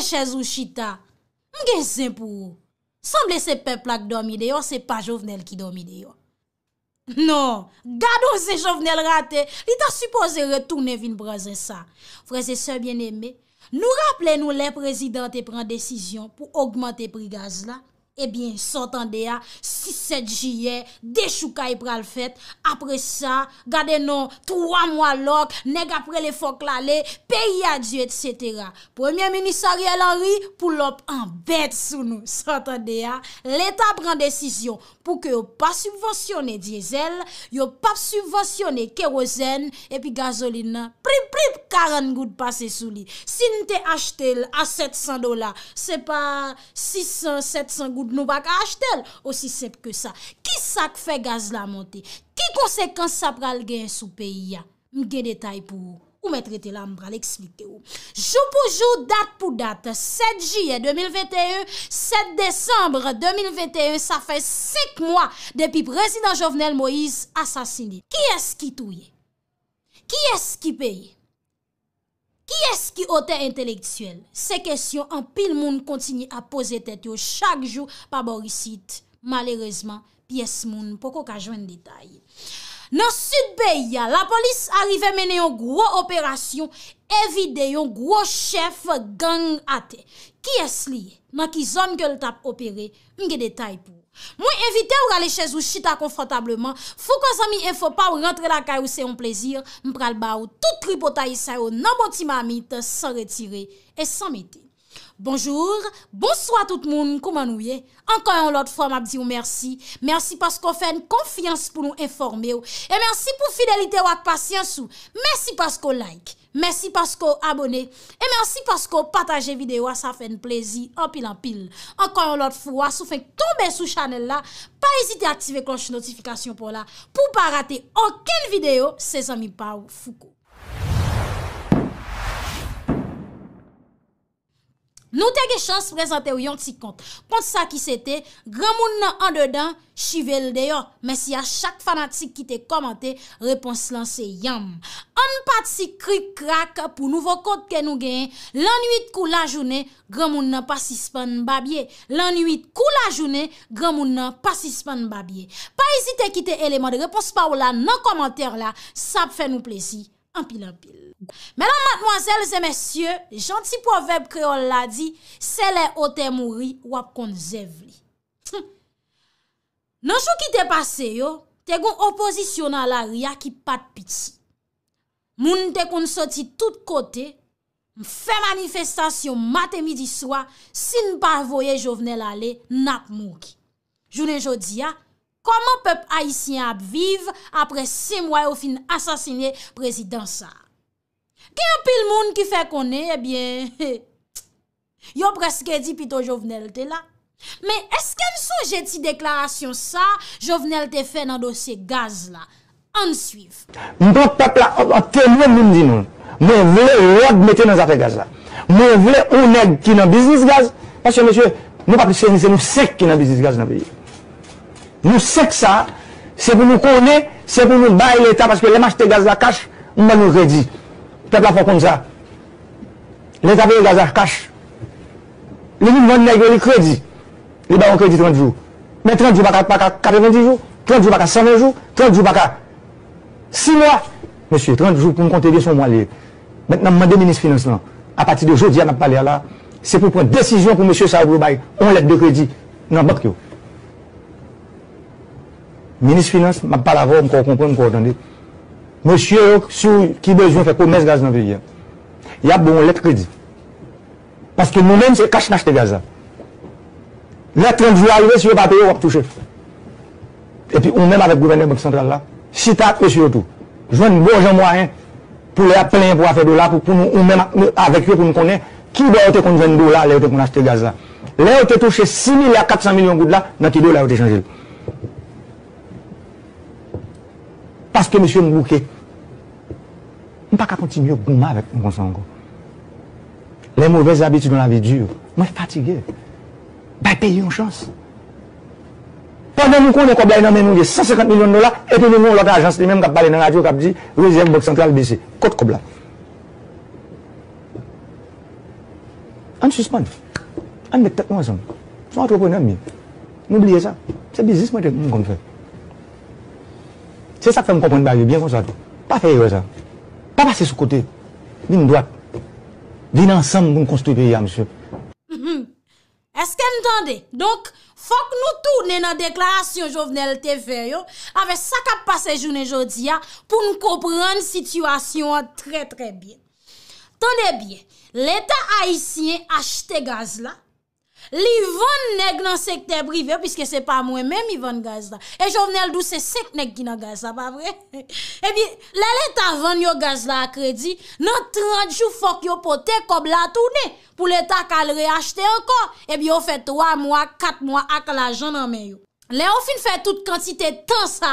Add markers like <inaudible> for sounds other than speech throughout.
Chèchez ou chita, mgen zin pou ou? Sanble se peplak dormi deyo, se pa jovenel ki dormi deyo. Non, gado se jovenel rate, li ta suppose retoune vin branze sa. Frèze se bien eme, nou rapple nou le prezident e pran desisyon pou augmente pri gaz la. Ebyen, sotan de ya, 6-7 juye, de chouka yi pral fèt, apre sa, gade nou, 3 mwa lok, nek apre le fok la le, peyi adye, etc. Premier Ministar yal anri, pou lop anbet sou nou. Sotan de ya, l'Etat pran desisyon pou ke yo pa subwasyone diesel, yo pa subwasyone kerozen, epi gazolina, prip prip 40 gout pase sou li. Si nte achete l a 700 dola, se pa 600-700 gout Nou bak a achetel osi sep ke sa Ki sak fe gaz la monte Ki konsekans sa pral gen sou peyi ya M gen detay pou ou Ou mè trete la m pral eksplike ou Jou pou jou, dat pou dat 7 Jye 2021 7 Desembre 2021 Sa fe 6 mwa Depi prezident Jovenel Moïse asasini Ki es ki touye Ki es ki peye Ki es ki ote entelektuel? Se kesyon an pil moun kontini a pose tete yo chak jou pa borisit. Malerezman, pi es moun. Poko ka jwen detay. Nan sud beya, la polis arive mene yon gro operasyon evide yon gro chef gang ate. Ki es liye? Ma ki zon ke l tap operé, mge detay pou. Mwen evite ou gale chez ou chita konfotableman, fou kon zami e fò pa ou rentre la kay ou se yon plezir, mpral ba ou tout tri pota yi sa yo nan bon ti ma amit, san retire et san mete. Bonjour, bonsoit tout moun kouman ou ye, ankayon lot fòm ap di ou mersi, mersi paskou fè yon konfians pou nou informe ou, e mersi pou fidelite wak pasyans ou, mersi paskou like. Mersi pasko abone, e mersi pasko pataje videyo, a sa fe nplezi, anpil anpil. Ankon yon lot fwa, sou fe k tombe sou chanel la, pa esite aktive klonshi notifikasyon pou la, pou pa rate anken videyo, se zami pa ou fuko. Nou te ge chans prezante ou yon tsi kont. Kont sa ki se te, gwa moun nan an dedan, chive l deyo. Men si a chak fanatik ki te komante, repons lan se yam. An pat si krik krak pou nouvo kont ke nou gen, lan nuit kou la jounen, gwa moun nan pasi span babye. Lan nuit kou la jounen, gwa moun nan pasi span babye. Pa esite ki te eleman de repons pa ou la nan komante la, sa pfe nou ple si. Menan matmwazel zemesye, janti poveb kreol la di, se le ote mouri wap kon zev li. Nan chou ki te pase yo, te goun opozisyon ala ria ki pat piti. Moun te kon soti tout kote, m fè manifestasyon mate midi swa, sin parvoye jo vnel ale nat mouki. Jounen jodi ya. Koman pep Aisyen ap vive apre 6 mway ou fin asasine prezident sa? Ke yon pil moun ki fe konen, ebyen, eh <laughs> yon preske di pito jovenelte la. Men esken sou jeti deklarasyon sa, jovenelte fe nan dosye gaz la? An suif. Mwen pep la, te mwen moun di moun, mwen vle wad mette nan zafè gaz la. Mwen vle ou neg ki nan biznis gaz, pache mèche, mwen papi chenise nou sek ki nan biznis gaz nan piye. Nou sek sa, se pou nou kone, se pou nou baye l'Etat Paske lèm achete gaz la kache, mwen mwen redi Pe plafon kon sa Lèm achete gaz la kache Lèm mwen negre lèm kredi Lèm baye lèm kredi 30 jou Mwen 30 jou baka, baka 40 jou 30 jou baka 120 jou, 30 jou baka 6 mwa Mèsyè, 30 jou pou mwen kontevi son mwen lè Mètenan mwen demini s'finans lan A pati de jodi an ap pale ala Se pou pon desisyon pou mèsyè sa wou baye On let de kredi, nan bak yo Minis Finans, ma pa lavo, mko o kompren, mko o tande. Monsye ou sou ki bezoun fèk ou mes gaz nan vriye. Ya bon let kredi. Paske nou men se kache nash te gaz a. Let 30 jou a yve, si ou pa pe yo, wap touche. E pi ou men avek gouverneur bank sentral la. Si ta, e sou yo tou. Jwen bon jan mwa en, pou le ap plen pou afe do la, pou nou ou men avek yo pou m konen, ki bo aote kon jwen do la, le aote kon nash te gaz a. Le aote touche 6400 milyon goud la, nati do le aote chanje. Aske msye mbouke, mpaka kontinyo gouma vek mkonsan ango. Le mouvez abitidon la ve diyo, mwen fatige, bai peyi yon chans. Pwenden mkonde koubla yon mwen mounge, 150 milyon dola, epi mwen moun loutan ajans li menm kap pale nan radio kap di, reziyev bok sentral bise, kote koubla. An sispan, an mek tep mwen son, son atopo yon mwen, mwen oubliye sa, se bizis mwen te mwen konfè. C'est ça que je comprends bien comme ça. Pas fayreux ça. Pas passé sous côté. Viens nous doigt. Viens ensemble nous construire. Mhm. Est-ce que vous entendez? Donc, faut que nous tournons dans la déclaration de la jovenelité fayreuse avec ça qu'a passé jour et jour d'hier pour nous comprendre la situation très très bien. Tendez bien, l'état haïtien acheté gaz là, Li ven neg nan sekte brive, piske se pa mwen men mi ven gaz la. E jovenel dou se seknek ki nan gaz la, pa vre? <laughs> Ebi, lè lè ta ven yo gaz la kredi, nan 30 jou fok yo pote kob la toune, pou lè ta kal reachte anko, ebi yo fe 3 mwa, 4 mwa ak la janan meyo. Lè yo fin fe tout kantite tan sa,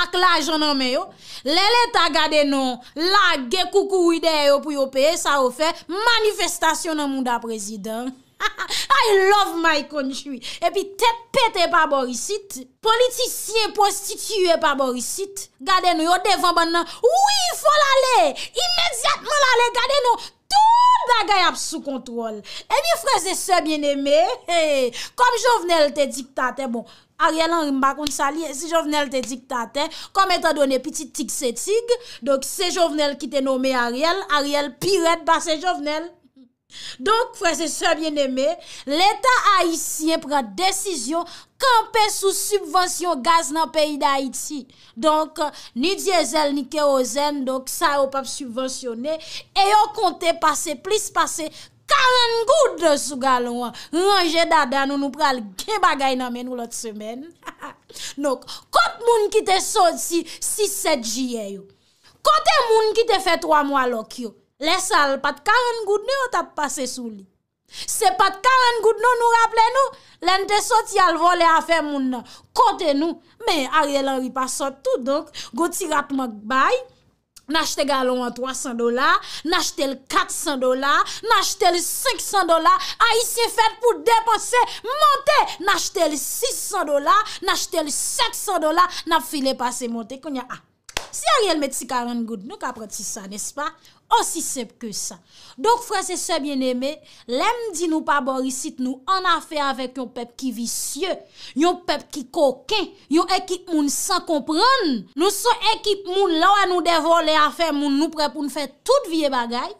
ak la janan meyo, lè lè ta gade non lagge koukou ide yo pou yo pe, sa yo fe manifestasyon nan moun da prezident. Ha, ha, ha, I love my country. E pi tepete pa borisit, politisyen prostituye pa borisit, gade nou yo devan ban nan, oui, fol ale, imediatman ale, gade nou, tout bagay ap sou kontrol. E pi freze se bieneme, hey, kom jovenel te diktate, bon, Ariel an rimba kon sali, si jovenel te diktate, kom e ta done piti tig se tig, dok se jovenel ki te nome Ariel, Ariel piret ba se jovenel. Donk fwese sebyen eme, leta Haitien pran desisyon kampe sou subwansyon gaz nan peyi da Haiti. Donk ni diesel ni kerozen, donk sa yo pap subwansyonne, e yo konte pase plis pase 40 gout de sou galon an. Anje dada nou nou pral gen bagay nan men ou lot semen. Donk, kote moun ki te sod si 6-7 jiyen yo? Kote moun ki te fe 3 mwa lokyo? Lesal, pat 40 goud nou tap pase sou li. Se pat 40 goud nou nou rappele nou, lente sot yal vole afe moun nan. Kote nou. Men, a riel a ripa sot tout, donk. Go ti rappe mank bay, nashite galon an 300 dola, nashite l 400 dola, nashite l 500 dola, a y ah, si fèt pou depanse, monte, nashite l 600 dola, nashite l 700 dola, nap file pase monte. Si a riel meti 40 goud nou, kapre ti sa, nespa? Aussi seb ke sa. Dok fwese sebyen eme, lem di nou pa borisit nou an afe avèk yon pep ki visye, yon pep ki kokè, yon ekip moun san kompran. Nou son ekip moun lawa nou devon le afe moun nou pre pou nou fè tout vie bagay,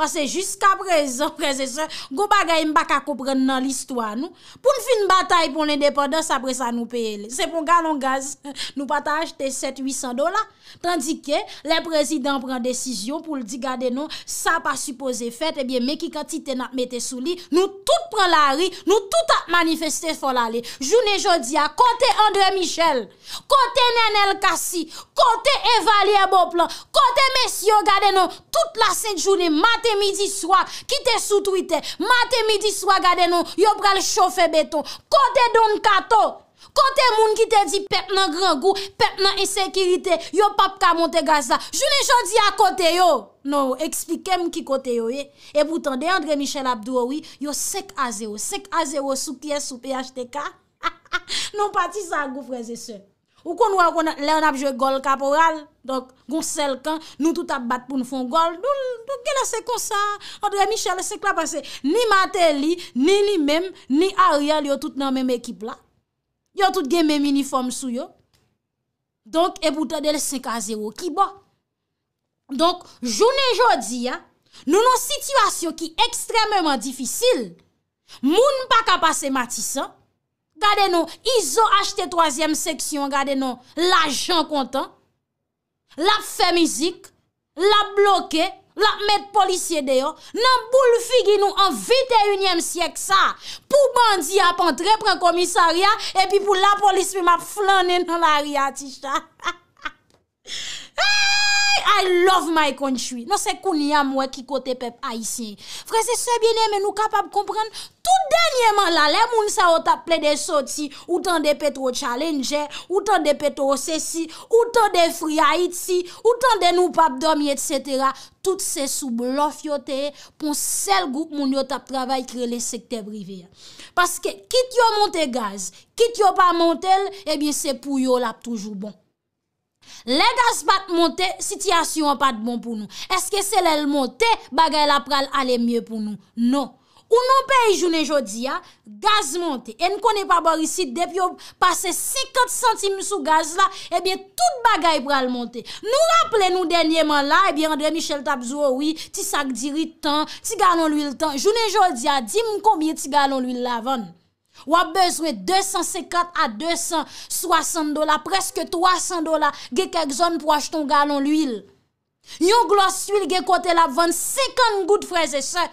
Pase jiska prese, prese se, go bagay mbaka koupren nan listwa nou. Poun fi n batae pou lè depande, sa prese a nou peye lè. Se pou galon gaz, <laughs> nou pata achete 7-800 dola. Tandike, lè prezident pren desisyon pou lè di gade nou, sa pa suppose fèt, ebyè eh meki katite nan mette souli, nou tout pren la ri, nou tout ap manifeste fola lè. Jounè jodi a, kote André Michel, kote Nenel Kassi, kote Evalie Boplan, kote Mèssio gade nou, tout la sè jounè matè, midi swak, kite sou tweete, mate midi swak gade nou, yo pral chofe beton, kote don kato, kote moun kite di pep nan grangou, pep nan insekirite, yo pap ka Monte Gaza, jounen jodi a kote yo, nou, eksplikem ki kote yo, e, eh. e boutan de André Michel Abdou, yo sek a zero, sek a zero sou kliè sou PHTK, <laughs> non pati sa gou freze se. Ou qu'on a joué on a joué gol caporal, donc gon sel kan, nou tout a bat pour nou fon gol, nou gè tous se comme ça. André Michel se s'est passé ni Matéli ni lui-même, ni Ariel, yo tout dans équipe équipe là yo tout gen même uniforme sou yo, et et pourtant del 5 à 0 qui bon Donc journée jodi a nous nou situation qui extrêmement difficile, moun pa ka passer Matissan gardez nous ils ont acheté troisième section, gardez-nous. L'argent content, la fait musique, la bloqué la met policier Non nan nous, figi nou en 21e siècle sa, pou bandi ap prendre commissariat, et puis pour la police puis m'a flané la ria <laughs> I love my country Non se kouni amwe ki kote pep Aisyen Frese se bine men nou kapap kompren Tout denyeman la Le moun sa wot ap ple de sot si Wotan de peto challenger Wotan de peto ose si Wotan de fri a it si Wotan de nou pap domi et setera Tout se sou blof yo te Pon sel goup moun yo tap travay kre le sekteb rive Paske kit yo monte gaz Kit yo pa montel Ebyen eh se pou yo lap toujou bon Le gaz pat monte, sityasyon pat bon pou nou. Eske sel el monte, bagay la pral ale mye pou nou. Non. Ou nou pey jounen jodi ya, gaz monte. E nou konen pa bor isi, dep yo pase 50 cm sou gaz la, ebyen eh tout bagay pral monte. Nou rappele nou denyeman la, ebyen eh ande Michel Tabzou oui, ti sak diri tan, ti galon l'huil tan. Jounen jodi ya, di m konbye ti galon l'huil lavan. Wap bezwe 254 a 260 dola, preske 300 dola ge kek zon pou acheton galon l'huil. Yon glos huil ge kote la vwant 50 gout freze se.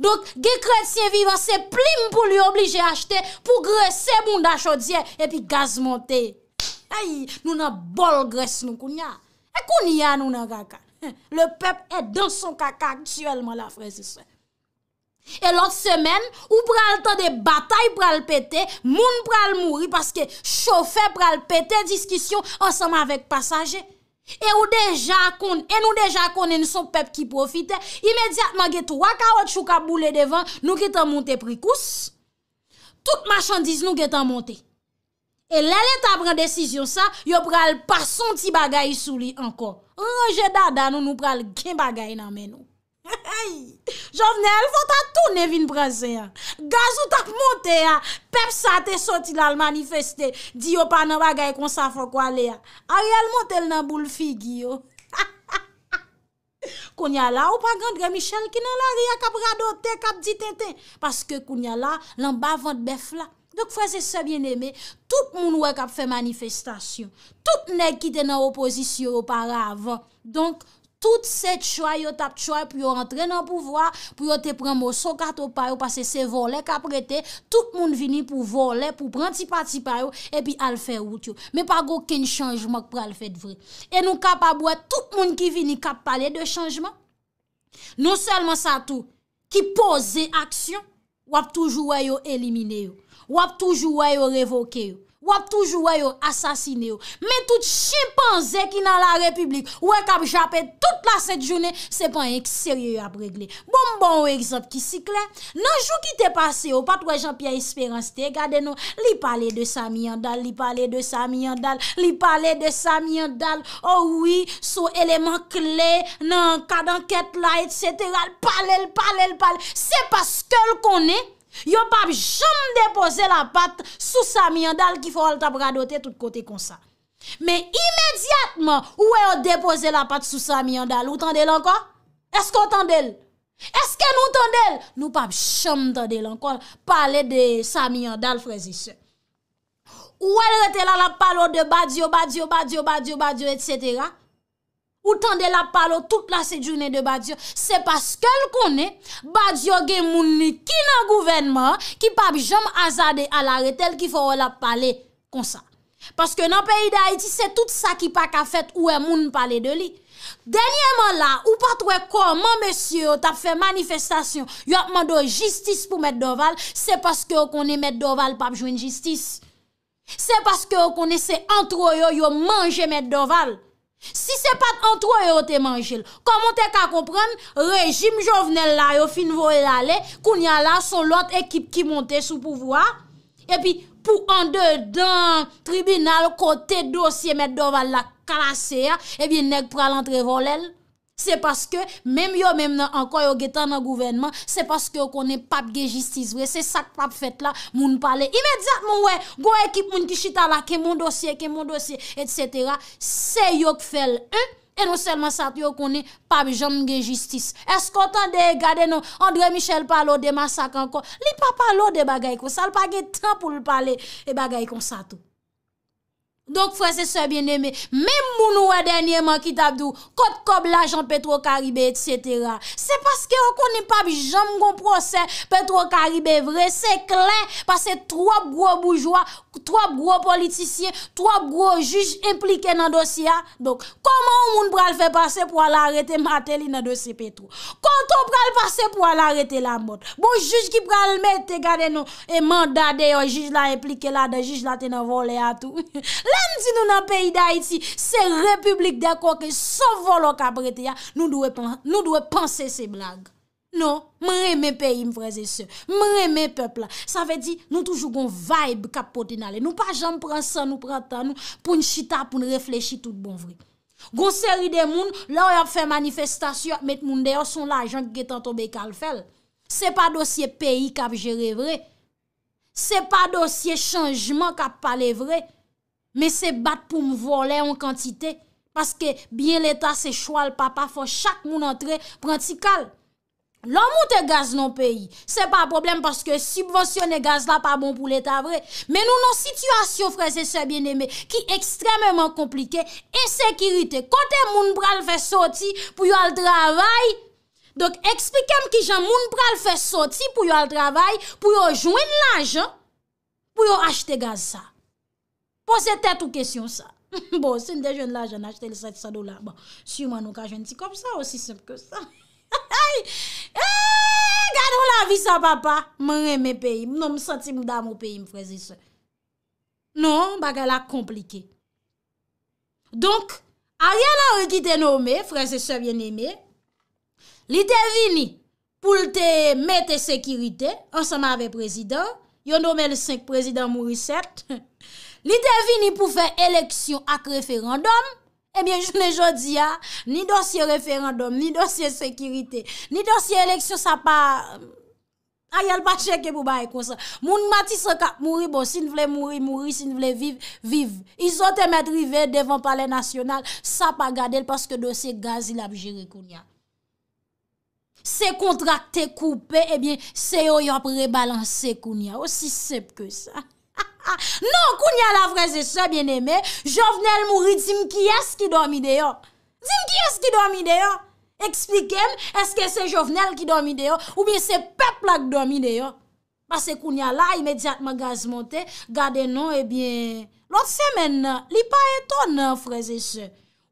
Dok ge kret siye vivan se plim pou li oblije achete pou gres se moun da chodye epi gaz monte. Ay, nou nan bol gres nou kounya. E kounya nou nan raka. Le pep et dan son kaka aktuelman la freze se. E lot semen, ou pral tan de batay pral pete, moun pral mouri paske chofe pral pete diskisyon ansama vek pasaje. E ou deja kon, en ou deja kon en sou pep ki profite, imediatman ge 3 kaot chou ka boule devan nou ge tan monte prikous. Tout machandise nou ge tan monte. E lalè ta pran desisyon sa, yo pral pason ti bagay sou li anko. An je dada nou nou pral gen bagay nan men nou. Ay, javne el vota tou ne vin brazen ya. Gaz ou tap monte ya, pep sa te soti la lmanifeste. Di yo pa nan bagay kon sa fok wale <laughs> ya. A yel montel nan bou lfig yo. Ha ha ha! Kounya la ou pa gandre Michel ki nan la ria kap rado te, kap di ten ten. Paske kounya la, lan ba vant bef la. Dok fwese se bien eme, tout moun wak ap fe manifestasyon. Tout ne kiten nan opozisyon opara avan. Donk, Tout se tchoy yo tap tchoy pou yo rentre nan pouvoi, pou yo te pren mou so karto pa yo pase se volè ka prete, tout moun vini pou volè, pou pranti pati pa yo, e pi al fè wout yo. Me pa gò ken chanjman pou al fè dvrè. E nou kapabouè tout moun ki vini kap pale de chanjman. Non selman sa tou, ki pose aksyon, wap toujou wè yo elimine yo, wap toujou wè yo revoke yo. wap toujou wè yo asasine yo. Mè tout chimpanzè ki nan la republik, wè kap japè tout la set jounè, se pan yon kserye yo ap regle. Bon, bon, wè rizot ki si klen, nan jou ki te pase yo, pat wè Jean-Pierre Espérance, te gade nou, li pale de Samy Andal, li pale de Samy Andal, li pale de Samy Andal, oh oui, sou eleman klen, nan kadanket la, et seteral, pale, pale, pale, se paske l konen, Yo pas jamais déposer la patte sous sa miandale qui faut le tout côté comme ça. Mais immédiatement, où est déposé la patte sous sa miandale, ou tendez encore? Est-ce qu'on tendez Est-ce que nous tendez Nous pas jamais tendez encore parler de sa miandale frères et Ou elle était là la parole de badio, badio, badio, badio, badio, etc. Woutan de la palo tout la se jounen de Badiou. Se paske l konen, Badiou gen moun ni ki nan gouvenman, ki pap jom azade alare tel ki fò wè la pale konsa. Paske nan peyi de Haiti, se tout sa ki pak a fèt wè moun pale de li. Denyèman la, wou patwe kon, moun mèsyo tap fè manifestasyon, yo ap mando justice pou mèd doval, se paske yo konen mèd doval pap joun justice. Se paske yo konen se antro yo yo manje mèd doval. Si se pat antro yo te manjil, komon te ka kompren, rejim jovnel la yo fin vo e lale, koun ya la son lot ekip ki monte sou pouvoi, epi pou an de dan tribunal kote dosye met do val la kalase ya, epi nek pral antre vol el. Se paske, menm yo menm nan ankon yo getan nan gouvenman, se paske yo konen pap gen jistis. Se sak pap fet la, moun pale imedzat moun we, go ekip moun kishita la, ke moun dosye, ke moun dosye, et cetera. Se yok fel, e non selman sat yo konen pap jom gen jistis. Eskotan de gade nou, Andre Michel palo de masak ankon, li pa palo de bagay kon, salpa ge tan pou lupale, e bagay kon satou. Donk fwese sebyen eme, mem moun ou a denye man ki tabdou, kod kob la jan Petro Karibè, etc. Se paske yo konen pa bi jam kon proses, Petro Karibè vre, se klen pa se tro bro boujwa, Trope gro politisye, trope gro juj implike nan dosye a. Donk, koman ou moun pral fe pase pou al arete Mateli nan dosye Petro? Kontou pral pase pou al arete la mbot? Bon juj ki pral me te gade nou e mandade yo juj la implike la de juj la te nan vole a tou? Len ti nou nan peyi da iti, se republik deko ke sovolok aprete ya, nou dwe panse se blague. Non, mre mè peyi m vreze se Mre mè pepla Sa ve di nou toujou goun vaib kap poti nale Nou pa janm pran san nou pran tan nou Poun chita, poun reflechi tout bon vre Gon seri de moun La ou ap fè manifestasyon Met moun deyo son la jank getan tobe kal fel Se pa dosye peyi kap jere vre Se pa dosye chanjman kap pale vre Me se bat pou m vole en kantite Paske bien leta se chwal papa Fon chak moun antre prantikal Lò moutè gaz nan peyi, se pa problem paske subvensyonè gaz la pa bon pou l'Etat vre. Men nou nan situasyon freze se bien eme ki ekstremèman komplike, e sekirite kote moun pral fè soti pou yo al travay. Dok eksplikem ki jan moun pral fè soti pou yo al travay, pou yo jwen l'ajan, pou yo achte gaz sa. Po se tèt ou kesyon sa. Bon, se mwen jwen l'ajan, <laughs> achte le 700 dolar. Bon, si mwen nou ka jwen ti kom sa, osi sep ke sa. Ha ha ha, eee, eh, gado la vi sa papa, mwen reme pey, non, mnen m senti m da m ou pey m, freze se. Non, baga la komplike. Donk, a riyan la ou ki te nome, freze se, vyen eme. Li te vini pou lte mette sekirite, ansama ave prezident, yon nome le 5 prezident mou riset. <laughs> Li te vini pou fè eleksyon ak referandom. Eh bien, je ne jodi a, ni dossier référendum, ni dossier sécurité, ni dossier élection, ça pas. Ah, euh, n'a pas checké pour faire comme ça. Moun matisse kap mouri, bon, si mourir, mourir mouri, vivre, vivre. Ils ont été rivé devant palais national, ça pas garder parce que dossier gaz il a géré Kounia. C'est contracté, coupé, eh bien, c'est yo ont rebalancé Kounia, Aussi simple que ça. <laughs> Non, kounya la freze se, bien eme, jovenel mouri, dim ki es ki do mi de yo? Dim ki es ki do mi de yo? Eksplikem, eske se jovenel ki do mi de yo? Ou bien se peplak do mi de yo? Pase kounya la, imediat magaz monte, gade non, ebyen, lot semen, li pa eton freze se.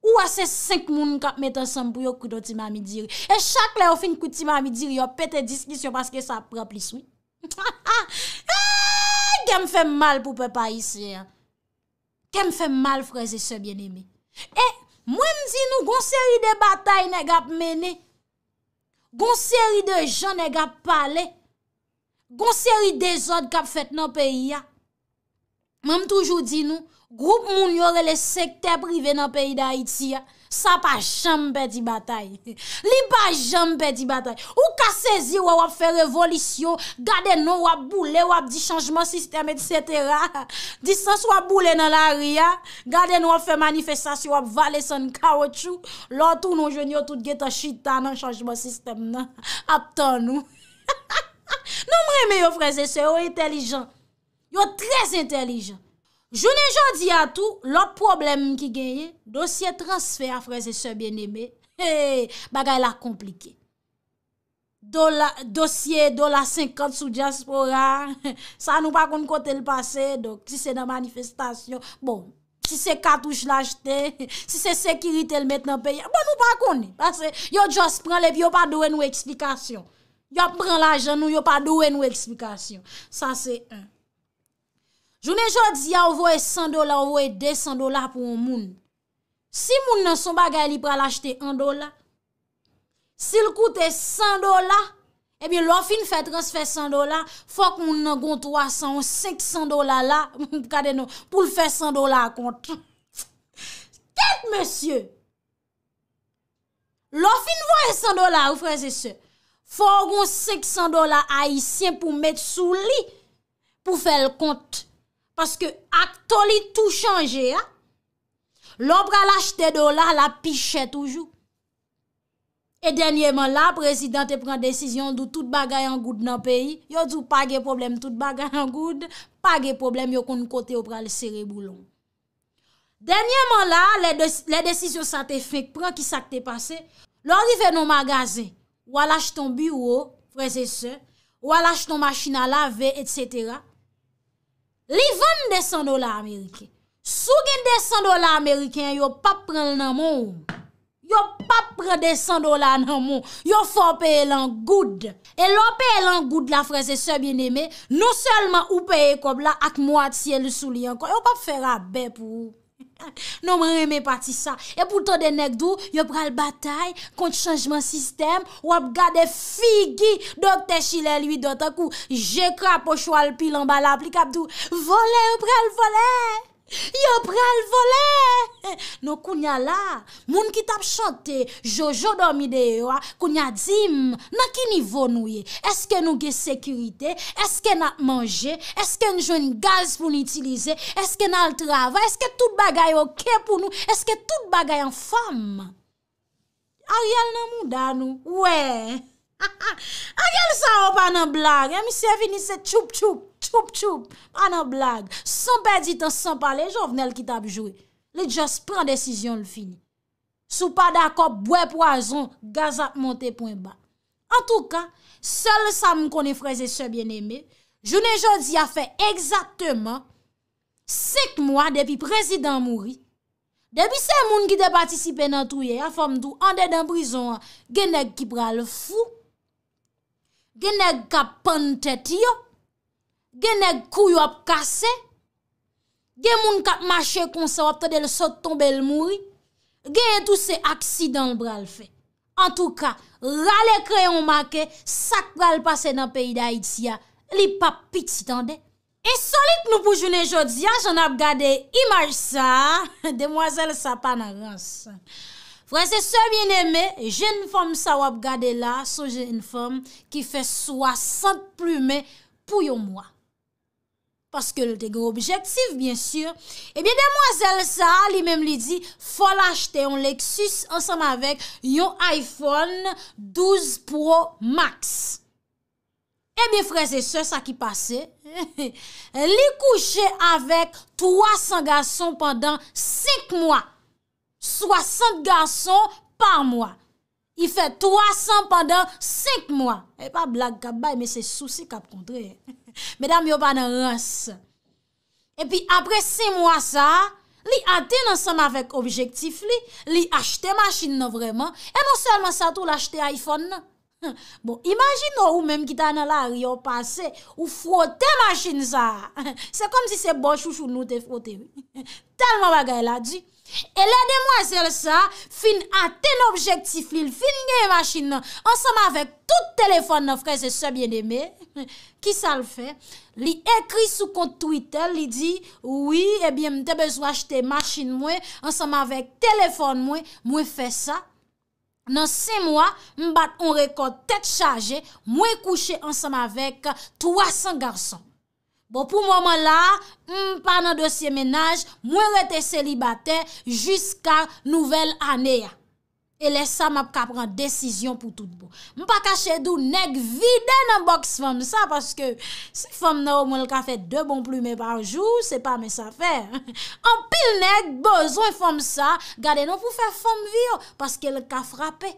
Ou ase 5 moun kap metan sanpou yo koutou ti mami diri. E chak le ofin koutou ti mami diri, yo pete diskisyon, paske sa pre pliswi. Ha! <laughs> Ah, ah, Kèm fèm mal pou pe pa yisi ya? Kèm fèm mal freze se bien eme? Eh, e, mwen di nou, goun seri de batay ne gap mene? Goun seri de jan ne gap pale? Goun seri de zot gap fet nan peyi ya? Mwen toujou di nou, group moun yore le sekte prive nan peyi da iti ya? Sa pa jambè di batay. Li pa jambè di batay. Ou ka sezi wap fè revolisyon, gade nou wap boule wap di chanjman sistem, etc. Disans wap boule nan la ria, gade nou wap fè manifestasyon wap valè san kawè chou, lò tou nou jwen yo tout geta chitan nan chanjman sistem nan. Aptan nou. <laughs> Nou mre me yo freze, se yo intelijan. Yo trez intelijan. Je n'ai jamais à tout, l'autre problème qui gagne, dossier transfert, frères et sœurs bien-aimés, hey, bagay la compliqué. dossier 1,50$ 50 sous diaspora, <laughs> ça nous pas contre côté le passé, donc si c'est dans manifestation, bon, si c'est cartouche l'acheter, <laughs> si c'est sécurité le mettre dans pays, bon, nous pas parce que yon juste prend les pas doué nous explication. Yon prend l'argent nous, yon pas doué nous explication. Ça c'est un. Jounen jòd zi a ouvo e 100 dola, ouvo e 200 dola pou moun. Si moun nan son bagay li pral achete 1 dola, si l koute 100 dola, e eh bin lò fin fè transfer 100 dola, fòk moun nan goun 300 ou 500 dola la, pou l fè 100 dola akont. Kèt monsye? Lò fin vò e 100 dola, oufrense se, fòk goun 500 dola a isyen pou mèt sou li, pou fè l kont. Paske ak toli tout chanje, lopra lache te do la, la piche toujou. E denye man la, prezident te pren desisyon dout tout bagay an goud nan peyi, yo dout pa ge problem tout bagay an goud, pa ge problem yo kon kote opra le sere boulon. Denye man la, le desisyon sa te fek, pren ki sa te pase, lor di ve nou magaze, wala ch ton bureau, preze se, wala ch ton machina lave, etc., Li van de 100 dola Amerike, sou gen de 100 dola Amerike, yo pap pren nan moun. Yo pap pren de 100 dola nan moun. Yo fò peye lan goud. E lo peye lan goud la frese se bin eme, nou selman ou peye kob la ak mwad siye li sou li an kon. Yo pap fèra bè pou ou. Non mwen reme pati sa, e pou ton denek dou, yo pral batay, kont chanjman sistem, wap gade figi, dok te chile lwi dotakou, jekra pochwal pilan bala, pli kabdou, vole yo pral vole! Yo pral vole! Nou kounya la, moun ki tap chante, jojo domi deyewa, kounya dzim, nan ki nivou nouye? Eske nou ge sekurite? Eske nan manje? Eske nou jwen gaz pou n'utilize? Eske nan travay? Eske tout bagay okey pou nou? Eske tout bagay an fam? A riyal nan mou dan nou? Ouè! A riyal sa wopan nan blage, mi se finise tchoup tchoup! choup choup, an an blague, san pedi tan san pale, jovnel ki tab jowe, le just pren desisyon l fini, sou pa da kop bwe poazon, gaz ap monte pwen ba, an tou ka, sol sam koni freze se bien eme, jounen jodi a fe exakteman, sek mwa depi prezident mouri, depi se moun ki de patisipe nan touye, a fom tou ande dan prizon an, genek ki pral fou, genek ka pan teti yo, Genè kou yo ap kase, gen moun kap mache kon sa wap tade l sot tombe l mouri, gen tout se aksidant bral fe. An tou ka, rale kre yon make, sak bral pase nan peyi da Itia, li pap piti tande. E solit nou pou jounen jodi, an joun ap gade imaj sa, <laughs> demwazel sa panarans. Fransè se bien eme, jen fom sa wap gade la, so jen fom ki fe swa sant plume pou yon mwa. Paske le te gro objektiv, bien sur. Ebyen eh demoiselle sa, li mem li di, fol achete, on leksus ansam avek, yon iPhone 12 Pro Max. Ebyen freze se, sa ki pase, li kouche avek 300 gason pandan 5 mwa. 60 gason par mwa. I fe 300 pandan 5 mwa. Ebyen blag kap bay, men se souci kap kontre. Ebyen. Mèdam yo pa nan rase. E pi apre se mwa sa, li ate nan seman vek objektif li, li achte machin nan vreman, e mwen non selman sa tou l'achte iPhone nan. <laughs> Bon, imagine nou mèm ki ta nan la riyo pase, ou frote machin sa. Se kom si se bon chouchou nou te frote. <laughs> Telman bagay la di. E lè de mwazel sa, fin ate nan objektif li, fin genye machin nan, anseman vek tout telefon nan freze se bien eme, Ki sa l fe? Li ekri sou kont Twitter, li di, oui, ebyen eh mte bezwa achete machin mwen, anseman vek telefon mwen, mwen fe sa. Nan se mwen, mbat on rekod tet chaje, mwen kouche anseman vek 300 garson. Bo pou mwaman la, mpan nan dosye menaj, mwen rete selibate, jiska nouvel aneya. E lè sa m ap ka pran desisyon pou tout bo. M pa kache dou neg vide nan boks fòm sa, paske se fòm nou moun l ka fè de bon plume pa anjou, se pa mè sa fè. <laughs> An pil neg, bozoun fòm sa, gade nou pou fè fòm vio, paske l ka frapè.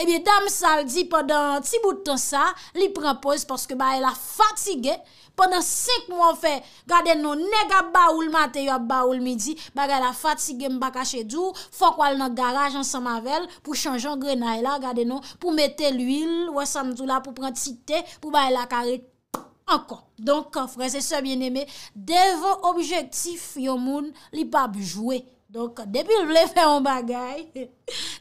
Ebyè dam saldi podan ti boutan sa, li pran pose paske ba el a fatigè, Pendan 5 moun fè, gade nou, nega baoul matè, yop baoul midi, baga la fatige mba kache djou, fok wale nan garaj an samavel pou chanj an grenay la, gade nou, pou metè l'huil, wè samdou la pou prantite, pou baye la kare, ankon. Donk, frese sebyen eme, devon objektif yon moun li pa bjwe. Donk, depil vle fè yon bagay,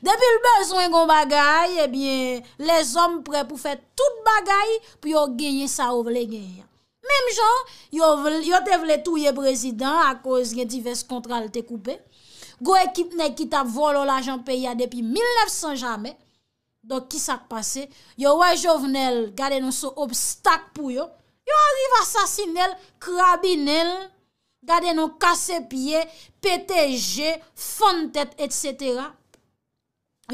depil bezwen yon bagay, ebyen, eh les om prè pou fè tout bagay, pou yon genye sa ou vle genye. Mem jan, yo te vle touye prezident a koz gen divers kontral te koupe, go ekit nekita volo la janpe ya depi 1900 jamen, don ki sak pase, yo wè jovenel gade nou sou obstak pou yo, yo arrive asasinel, krabinel, gade nou kase pie, peteje, fon tet, etc.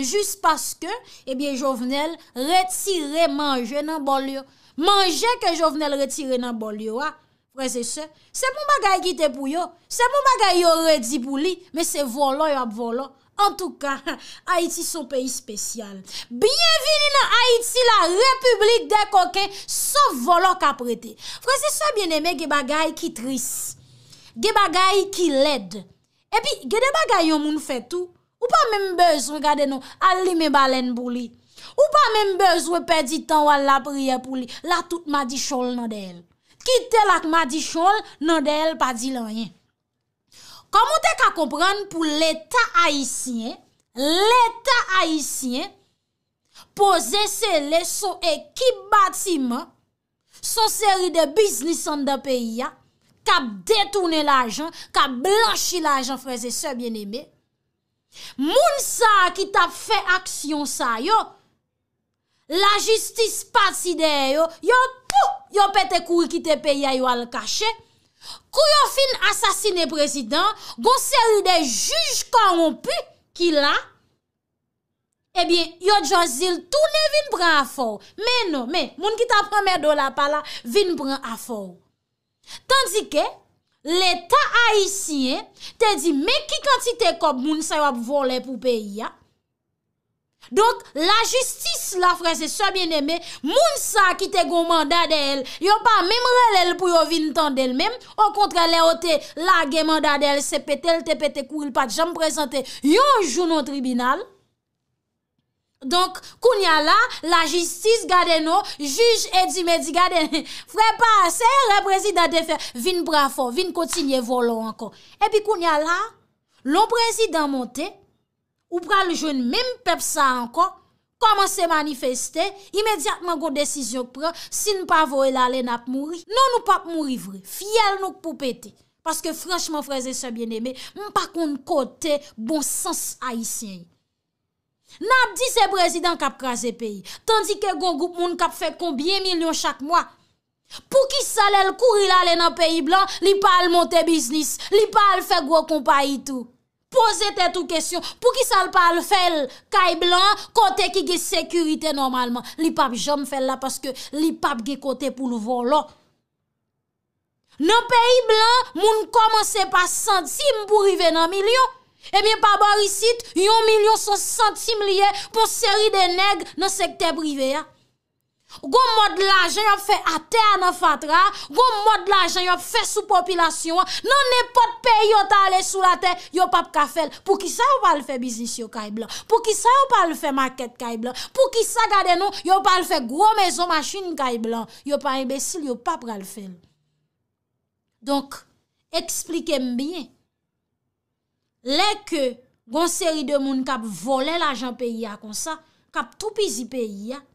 Jus paske, ebyen jovenel retire manje nan bol yo. Mange ke jo vne l retire nan bol yo a. Ah, Fransese, se mou bagay ki te pou yo, se mou bagay yo redi pou li, me se volon yo ap volon. En tou ka, <laughs> Haiti son peyi spesyal. Bienveni nan Haiti la Republik de Coquette, son volon ka prete. Fransese, sou bieneme ge bagay ki tris, ge bagay ki led. E pi, ge de bagay yo moun fè tou. Ou pa mè mbez, regade nou, alime balen pou li. Ou pa menm bezwe pedi tan wala priye pou li. La tout ma di chol nan de el. Ki tel ak ma di chol, nan de el pa di lanyen. Kamo te ka kompran pou l'Etat Haitien, l'Etat Haitien, pou zesele son ekip batiman, son seri de biznis an da peyi ya, ka detounen la jan, ka blanchi la jan freze se bien ebe. Moun sa ki ta fe aksyon sa yo, la jistis pati de yo, yo pou yo pete kou ki te peyay yo al kache, kou yo fin asasine prezident, gonser yu de juj korompu ki la, ebyen yo Djozil tou ne vin pran afor, men no, men, moun ki ta pran merdo la pala, vin pran afor. Tandike, l'eta aisyen te di, me ki kantite kop moun sa yo ap vole pou peyay ya, Donk, la jistis la freze, sa bien eme, moun sa ki te goman dade el, yo pa memrele el pou yo vin tan del mem, o kontra le ote, la geman dade el, se petel, te petel, kou il pat, jam prezante, yo jou nou tribinal. Donk, koun ya la, la jistis gade nou, juj Edi Medi gade, fre pa se reprezida de fe, vin brafo, vin koti nye volo anko. E pi koun ya la, loun prezida monte, Ou pral joun mèm pep sa ankon, koman se manifeste, imediatman gwo desisyon k pre, si n pa vo el alè nap mouri. Non nou pap mouri vre, fiyel nou k pou pete. Paske franchman fraze se bienemè, m pa kon kote bon sens a yisyen. Nap di se brezidant kap kraze peyi, tandi ke gwo goup moun kap fe konbyen milyon chak mwa. Pou ki sa lè l kouri l alè nan peyi blan, li pa al monte biznis, li pa al fe gwo kompa itou. Poze te tou kesyon, pou ki sal pal fel kay blan, kote ki ge sekurite normalman. Li pap jom fel la, paske li pap ge kote pou nou volon. Nan peyi blan, moun komanse pa santim pou rive nan eh milyon. E miye pa barisit, yon milyon so santim liye pou seri de neg nan sekte prive ya. Gon mod l'ajen yon fe ate anan fatra, Gon mod l'ajen yon fe sou popilasyon, Non ne pot pe yon ta ale sou la te, Yon pap ka fel, Pou ki sa yon pal fe biznis yon kay blan, Pou ki sa yon pal fe market kay blan, Pou ki sa gade nou, Yon pal fe gwo mezo machin kay blan, Yon pa imbesil, Yon pap kal fel. Donk, Eksplike mbyen, Le ke, Gon seri de moun kap vole l'ajen pe yon konsa, Kap tou pizi pe yon,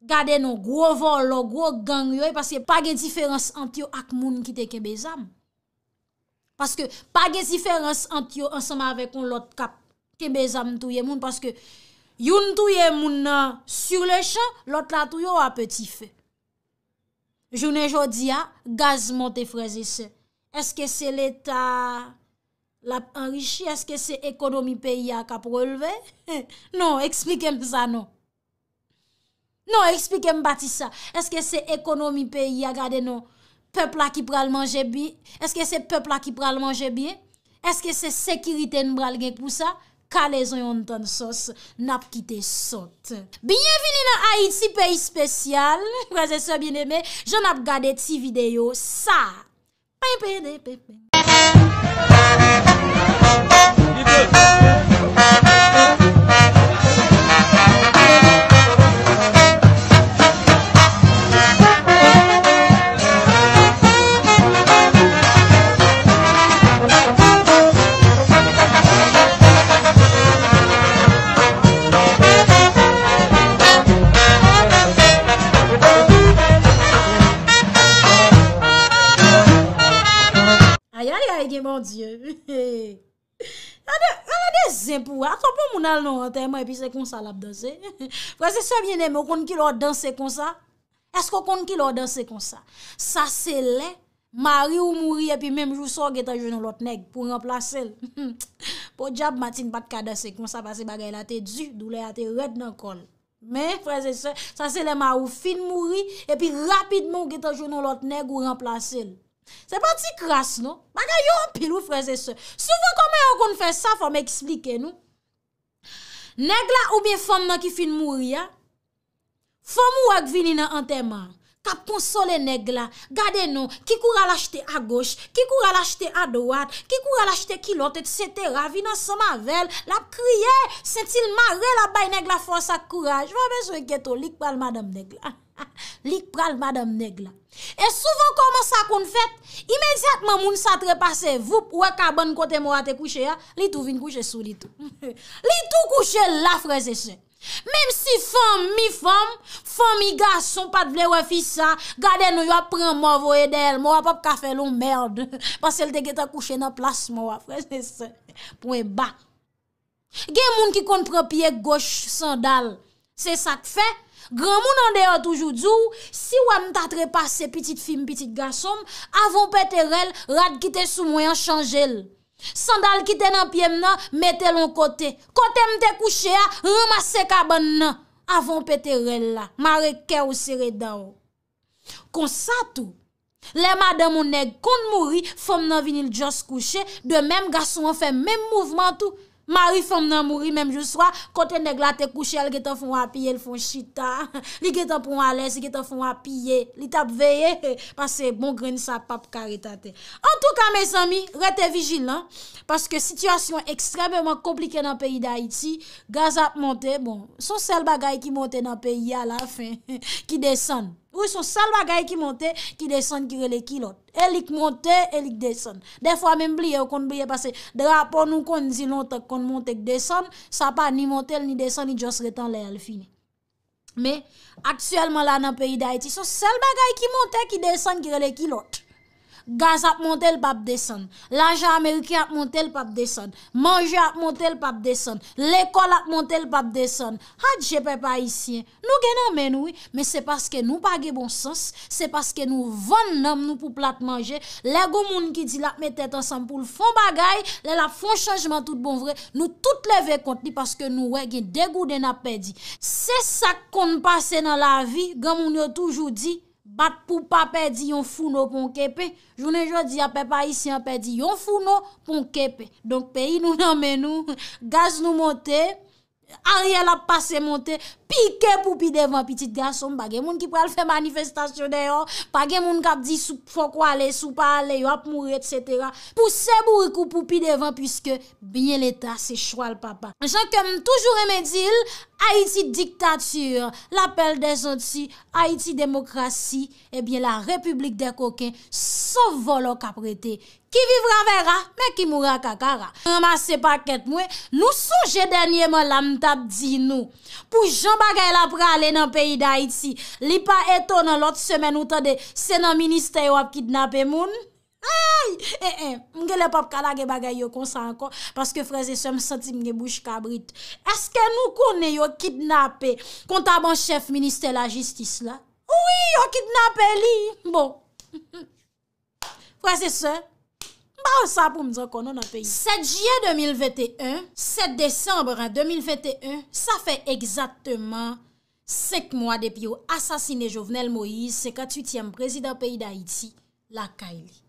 Gade nou, gwo vol lo, gwo gang yoy, e paske pa gen diferans antyo ak moun kite kebezam. Paske pa gen diferans antyo ansama avek on lot kap kebezam touye moun, paske yon touye moun na sur le chan, lot la touyo apetife. Jounen jodi ya, gazmote freze se. Eske se leta la enrişi, eske se ekonomi peyi ya kap releve? <laughs> Non, eksplikem zanon. Non, eksplike m bati sa. Eske se ekonomi peyi a gade nou? Pepl a ki pral manje bi? Eske se pepl a ki pral manje bi? Eske se sekirite n bral gen pou sa? Kale zon yon ton sos. Nap kite sot. Bienveni nan Haiti, peyi spesyal. Wazeswa <laughs> bineme. Joun ap gade ti video sa. Paye peye de pepe. On a de zin pou akopon moun al nou an teman epi se kon sa lap danse <laughs> Frase se biene mwen konn ki lor danse kon sa Esko konn ki lor danse kon sa Sa se len, mari ou mouri epi memjou so geta joun ou lot neg pou remplase l <laughs> Po diab matin bat kada se kon sa pase bagay la te du dou le a te ret nan kon Men frase se, sa se len mari ou fin mouri epi rapidman ou geta joun ou lot neg ou remplase l Se pa ti kras nou Maka yon pil ou freze se Soufou kome yon kon fè sa fò mè eksplike nou Negla oubyen fòm nan ki fin mouri ya Fòm ou ak vini nan an teman Kap konsole negla Gade nou Ki koura lachte a goch Ki koura lachte a doat Ki koura lachte ki lotet Sete ravi nan soma vel Lap kriye Sentil mare la bay negla fò sa kouraj Fò mè sou eketo Lik pral madame negla Lik <laughs> pral madame negla E souvan koman sa kon fet, imediatman moun sa trepase, vup, wak aban kote mwa te kouche ya, ah, li tou vin kouche sou, li tou. <laughs> Li tou kouche ah, <laughs> la freze se. Mem si fom, mi fom, fom, mi gas, son pat vle wafi sa, gade nou yo apren mwa vwe del, mwa pap kafe loun merd, pas el teke ta kouche nan plas mwa freze se. Pwen bak. Gen moun ki kon pre pye goch sandal, se sak fe, Gran moun an deyo toujou djou, si wan m tatre pa se pitit fim, pitit gassom, avon pete rel, rad kite sou mwen an chanjel. Sandal kite nan piem nan, metel an kote, kote mte kouche a, remase kaban nan, avon pete rel la, mare kè ou sere da ou. Konsa tou, le madan moun neg kon mouri, fom nan vinil joss kouche, de menm gasson an fe menm mouvment tou, Mari fom nan mouri menm jouswa, kote neg la te kouche al getan fon wapye, l fon chita, <laughs> li getan pon wales, li getan fon wapye, li tap veye, pas se bon gren sa pap kare tate. En tout ka mes ami, rete vijil lan, paske situasyon ekstremement komplike nan peyi da iti, gaz ap monte, bon, son sel bagay ki monte nan peyi a la fin, ki <laughs> desen. ou son seul bagaille qui monte, qui descend, qui relève qui l'autre. Elik monte, elik descend. Des fois même blie, on compte parce que drapeau nous qu'on longtemps monte et descend, ça pas ni monter ni descend ni juste retan l'air fini. Mais actuellement là dans le pays d'Haïti, son sel bagaille qui monte, qui descend, qui relève qui l'autre. Gaz ap montel pap deson, lanja Ameriki ap montel pap deson, manje ap montel pap deson, l'ekol ap montel pap deson, hat jepè pa isyen. Nou genan menoui, men se paske nou pa ge bon sens, se paske nou van nam nou pou plat manje, le gomoun ki di la metet ansan pou l'fon bagay, le la fon chanjman tout bon vre, nou tout leve konti paske nou wege degou den ap pedi. Se sak kon pase nan la vi, gomoun yo toujou di... bat pou pa pedi yon founo pon kepe. Jounen jodi apè pa isi an pedi yon founo pon kepe. Donk peyi nou nanmen nou, gaz nou montè. Ariel ap pase monte, pike poupi devan, pitit de asom, bagye moun ki pral fe manifestasyon de yo, bagye moun kap di sou fok wale, sou pale, yo ap moure, etc. Pouse mou re koup poupi devan, pwiske bine l'Etat se chwa l'papa. Anjan kem m'm toujou remedil, Haiti diktatur, l'apel de zanti, Haiti demokrasi, e eh bie la republik de koken, sou volo kaprete. Ki vivra vera, men ki mwura kakara. Mwen mase paket mwen, nou souje denye mwen lam tap di nou. Pou jan bagay la prale nan peyi da iti, li pa eto nan lot semen ou tade senan minister yo ap kidnapè moun? Ay, e-en, eh, eh, mwen ge le pap kalage bagay yo konsa anko, paske freze semen senti mwen ge bouj kabrit. Eske nou konen yo kidnapè konta bon chef minister la jistis la? Ou yi yo kidnapè li? Bon, <laughs> freze semen, Ba ou sa pou mdjan konon an peyi? 7 Jien 2021, 7 Desembre 2021, sa fe ekzatman 7 mwa depi yo asasine Jovenel Moïse, se 48e prezident peyi da Iti, la Kayli.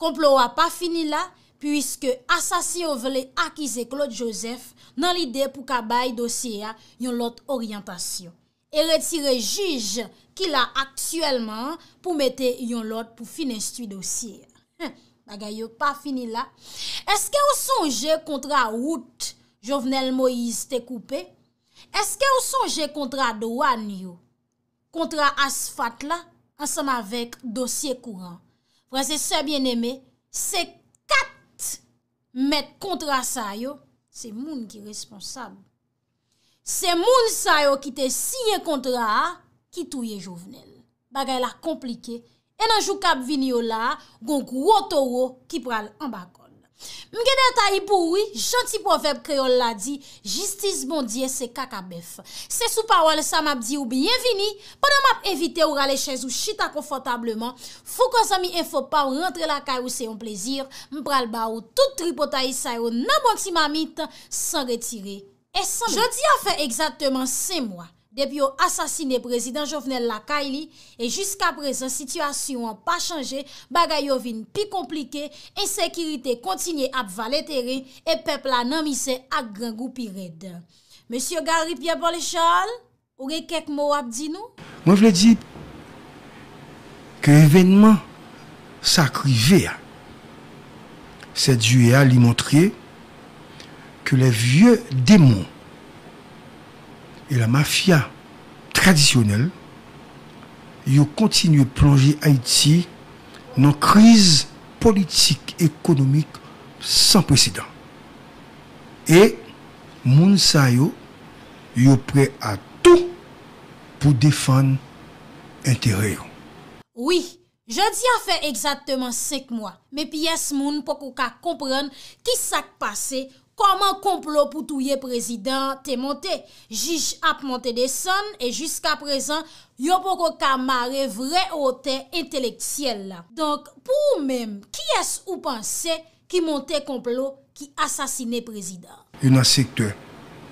Komplo wap pa fini la, pwiske asasin yo vle akize Claude Joseph nan lide pou kabay dosye ya yon lot orientasyon. E retire juj ki la aktuelman pou mette yon lot pou finestui dosye ya. Ha! Bagay yo pa fini la. Eske ou sonje kontra wout jovenel Moïse te koupe? Eske ou sonje kontra douan yo? Kontra asfat la? An san avek dosye kouran. Pwese se bien eme, se kat met kontra sa yo, se moun ki responsab. Se moun sa yo ki te sinye kontra, ki touye jovenel. Bagay la komplike yo. Enanjou kap vini yo la, gonk wotoro ki pral ambakon. Mgenen ta yi pouwi, janti poveb kreol la di, jistis bondye se kakabef. Se sou pawal sa map di ou bienvini, padan map evite ou rale chèz ou chita konfotableman, fou konzami enfo pa ou rentre la kay ou se yon plezir, mpral ba ou tout tripo ta yi sayo nan bon si mamit, san retire, esan mi. Je di a fe exactement se mwa, depuis assassiner assassiné président Jovenel Lakaili et jusqu'à présent situation n'a pas changé bagay yo plus compliqué insécurité continue à valer et et peuple a nan à grand goupi monsieur Gary Pierre Paul vous ou quelques mots à dire nous moi je veux dis que l'événement sacrivé c'est Dieu à lui montrer que les vieux démons E la mafya tradisyonel yo kontinye plonje Haiti nan kriz politik ekonomik san presidant. E moun sa yo yo pre a tou pou defan entereyo. Oui, je dis a fait exactement ce que moi. Mais pièce moun pou kouka komprenne ki sak passey. Koman komplo pou touye prezident te monte? Jij ap monte de son E jiska prezant Yo poko kamare vre ote inteleksyel la Donk pou ou mem Ki es ou panse ki monte komplo ki asasine prezident? Yon an sektor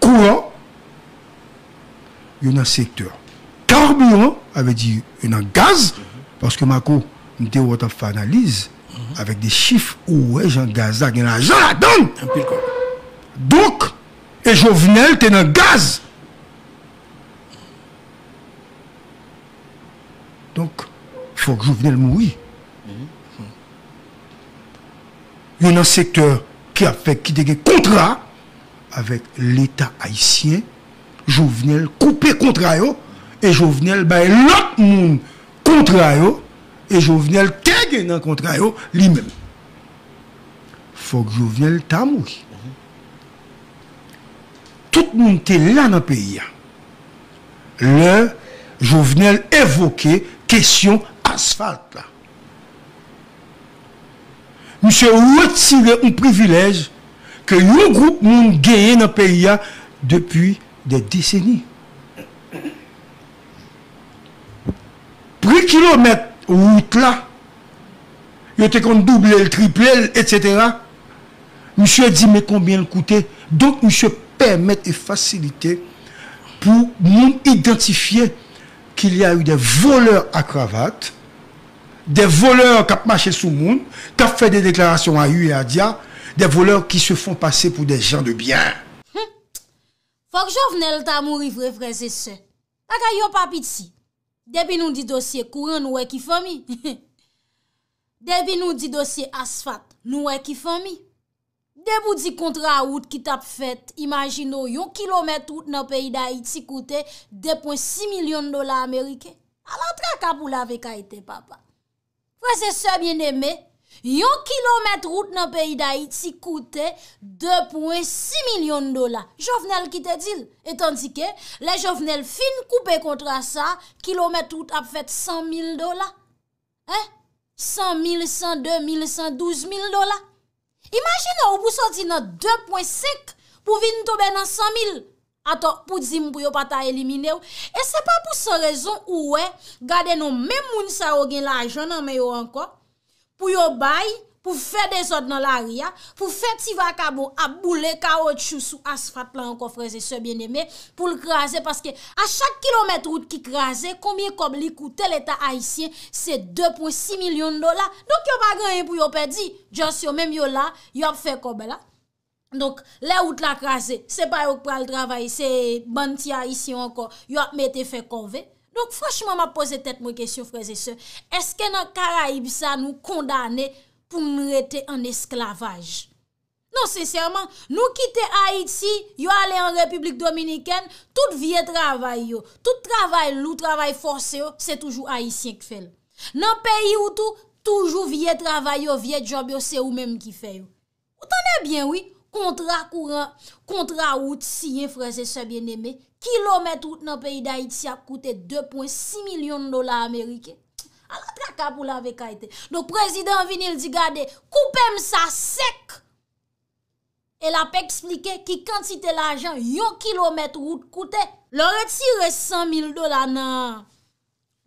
kouyo Yon an sektor karbiyo Ave di yon an gaz Paske mako mte wot an fanalize Avèk de chif ou we jen gaz Ak yon an jen la don Ampil kouyo Donk, e jovenel te nan gaz Donk, fok jovenel moui mm-hmm. Yon an sektor ki ap fèk ki dege kontra Avèk l'état haïsien Jovenel koupe kontra yo E jovenel baye lop moun kontra yo E jovenel tege nan kontra yo li men Fok jovenel ta moui Tout moun te la nan peyi ya. Le, joun venel evoke kesyon asfalt la. Moun se wot sile un privilèj ke loun groupe moun genye nan peyi ya depi de diseni. Pre kilometre wout la, yote kon double, triple, etc. Moun se di konbyen koute, donk moun se Permet e fasilite pou moun identifye ki li a yu de voleur akravat, de voleur kap mache sou moun, kap fe de deklarasyon a yu e a dia, de voleur ki se fon pase pou de jan de byan. Fok jo vnen lta moun rivre freze se. Aka yon papit si, debi nou di dosye kouran nou e ki fomi. Debi nou di dosye asfat nou e ki fomi. Debou di kontra wout ki tap fèt, imagino, yon kilometr wout nan peyi da iti koute, 2.6 milyon dola Amerike. Alantra kap ou la veka ite, papa. Fwese se bien eme, yon kilometr wout nan peyi da iti koute, 2.6 milyon dola. Jovenel ki te dil, etan dike, le jovenel fin koupe kontra sa, kilometr wout ap fèt 100.000 dola. 100.000, 102.000, 112.000 dola. Imagine ou pou soti nan 2.5 pou vin tobe nan 100.000 ato pou dzim pou yo pata elimine ou. E se pa pou se rezon ou we gade nou men moun sa ogen la ajonan me yo anko pou yo bayi. pou fè de zot nan la ria, pou fè ti vakabo ap boule, ka ot chou sou asfat la an kon freze se bien eme, pou l krasè, paske a chak kilometre oud ki krasè, kombien kob li koute l eta aisyen, se 2.6 milyon dola, donk yo bagan yon pou yon pe di, jans yo menm yon la, yon fe kob be la, donk le oud la krasè, se pa yon pral travay, se bantia aisyen an kon, yon mette fe kob be, donk fweshman ma pose tèt mwen kesyon freze se, eske nan karaib sa nou kondane, pou mrete an esklavaj. Non, sincerman, nou kite Haïti, yo ale an Republik Dominikèn, tout vie travay yo, tout travay lou, travay force yo, se toujou Haïtien k fèl. Nan peyi ou tou, toujou vie travay yo, vie job yo, se ou mèm ki fè yo. Ou tanè bien, oui, kontra kouran, kontra ou tsyen frasè sa bienemè, ki lò metout nan peyi da Haïti a koute 2.6 milyon dola Amerike. A la plaka pou la vekayte. Don prezident vinil di gade, koupem sa sek. El ap eksplike ki kantite la jan, yon kilometre wout koute. Le retire 100 mil dola nan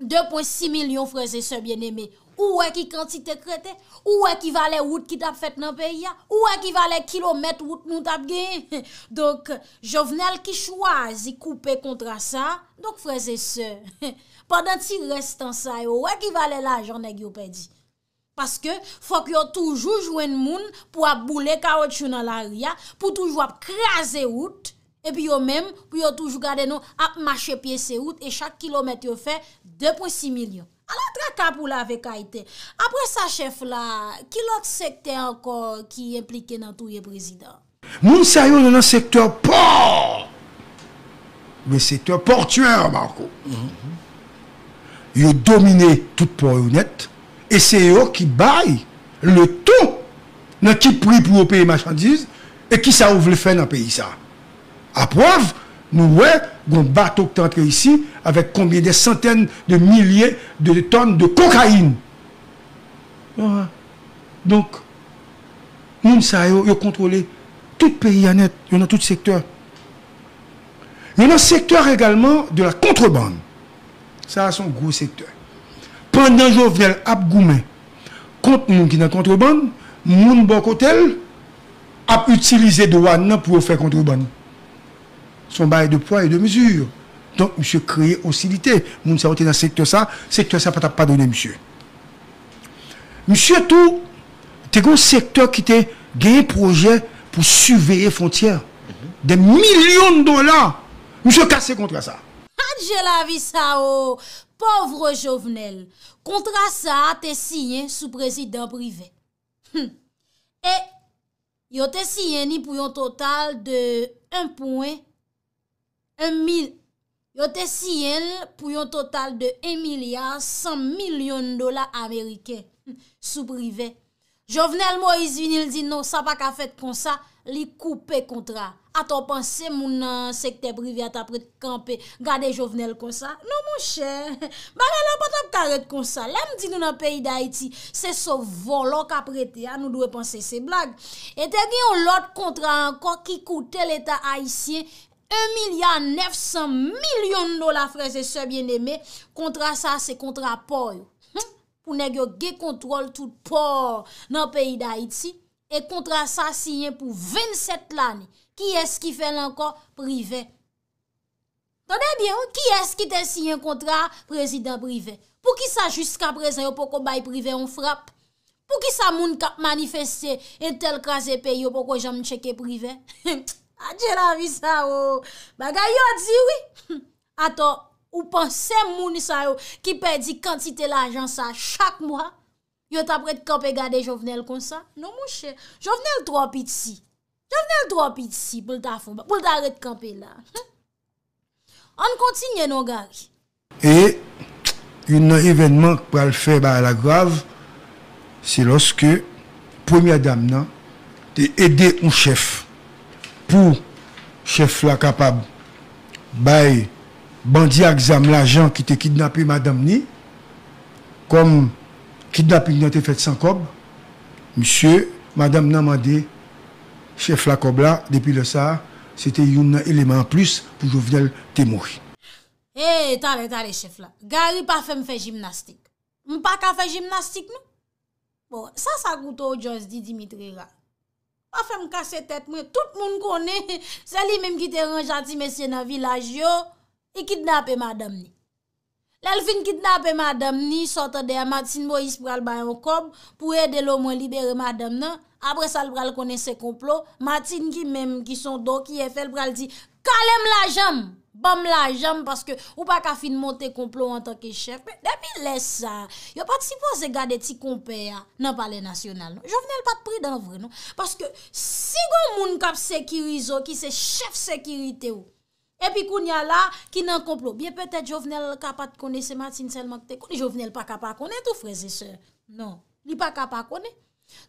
2.6 mil yon freze se bieneme. Ou e ki kantite krete? Ou e ki vale wout ki tap fet nan peya? Ou e ki vale kilometre wout nou tap ge? Donk, jovenel ki chwazi koupe kontra sa, donk freze se... <laughs> pandan ti restan sa yo, wek i vale la ajan neg yo pedi. Paske, fok yo toujou jwen moun pou ap boule karot chou nan la ria, pou toujou ap kreaze oud, epi yo men, pou yo toujou gade nou ap mache piye se oud, e chak kilomet yo fe, 2.6 milyon. A la traka pou la vek a ite. Apre sa chef la, ki lot sekte anko ki implike nan touye prezident? Moun sa yo nan an sekteur port, men sekteur portuèr, Marco. Moun sa yo nan an sekteur portuèr, Marco. yo domine tout pou ou net, et c'est yo ki bay le tout nan ki pri pou ou peye machandise et ki sa ou vle fè nan peye sa. A pov, nou wè, goun batok tanke isi avèk kombine centènes de milyè de tonne de kokain. Donc, moun sa yo yo kontrole tout peye anet, yon nan tout sektèr. Yon nan sektèr yon nan sektèr également de la kontrebande. Sa a son gwo sektor. Pendan jo vye ap goumen, kont moun ki nan kontriban, moun bon kotel, ap utilize doan nan pou oufe kontriban. Son baye de poy et de mizur. Donk msye kreye osilite. Moun sa wote nan sektor sa, sektor sa pata padone msye. Msye tou, te gwo sektor ki te genye proje pou suveyer fontyer. De milyon dola. Msye kase kontra sa. Adjelavisa o, oh. povre jovenel, kontra sa te siyen sou prezident prive. E, yo te siyen ni pou yon total de 1.000, yo te siyen pou yon total de 1.100.000.000 dola amerike sou prive. Jovenel Moise vinil di nou sa pa ka fet kon sa li koupe kontra. A to panse moun nan sekte privi a ta prete kampe, gade jovenel kon sa? Non moun chen, baga la patap karet kon sa, lem di nou nan peyi da iti, se so volo ka prete, a nou dwe panse se blag. E te gen yon lot kontra anko ki koute leta haisyen, 1.900.000.000 do la freze sebyen eme, kontra sa se kontra po yo. Hm? Pou ne gen ge kontrol tout po nan peyi da iti, e kontra sa siyen pou 27 lani. Ki es ki fè lanko privè? Tonde bien, ki es ki te si yon kontra prezident privè? Pou ki sa jiska prezè yo pou kon bay privè, on frap? Pou ki sa moun kap manifeste, etel kaze pe yo pou kon jan mn cheke privè? <laughs> Adje la vi sa yo. Bagay yo diwi. <laughs> Atò, ou pan se moun sa yo ki pedi kantite l'ajans sa chak mwa, yo tapre te kap e gade jovenel kon sa? Non moun chè, jovenel trò piti si. Nè vè nè l'dropi disi pou l'ta foun, pou l'ta retkampè la. Hm? An konti nye nou gaj. E, yon nan evenman pou al fè ba la grav, se loske, pwè miya dam nan, te ede ou chef. Pou chef la kapab, bay, bandi aksam la jan ki te kidnapi madam ni, kom, kidnapi nan te fèt san kob, misye, madam nan mande, Cheflak Obla, depi le sa, se te yon eleman plus pou jo vnel te mou. E, tale, tale, Cheflak, gari pa fe m fe jimnastik. M pa ka fe jimnastik nou? Bon, sa sa koutou o Djosdi Dimitri la. Pa fe m kase tet m, tout moun kone, zali menm ki te ran jati mesye nan vilaj yo, e kidnap e madam ni. Lèl fin kidnape madame ni, sotade a matin bo yis pral bayan kob, pou e delo mwen libere madame nan, apre sal pral konen se komplo, matin ki menm ki son do ki e fel pral di, kalem la jam, bam la jam, paske ou pa ka fin monte komplo an tanke chef. Demi lè sa, yo pati si po se gade ti kompe ya nan pale nasyonal. Jo venel pati pri dan vre nan. Paske si go moun kap sekirizo ki se chef sekirite ou, Epi koun ya la, ki nan komplot, biye petèt jovenel kapat kone se matin selman kote, koni jovenel pa kapat kone tou freze se, non, li pa kapat kone.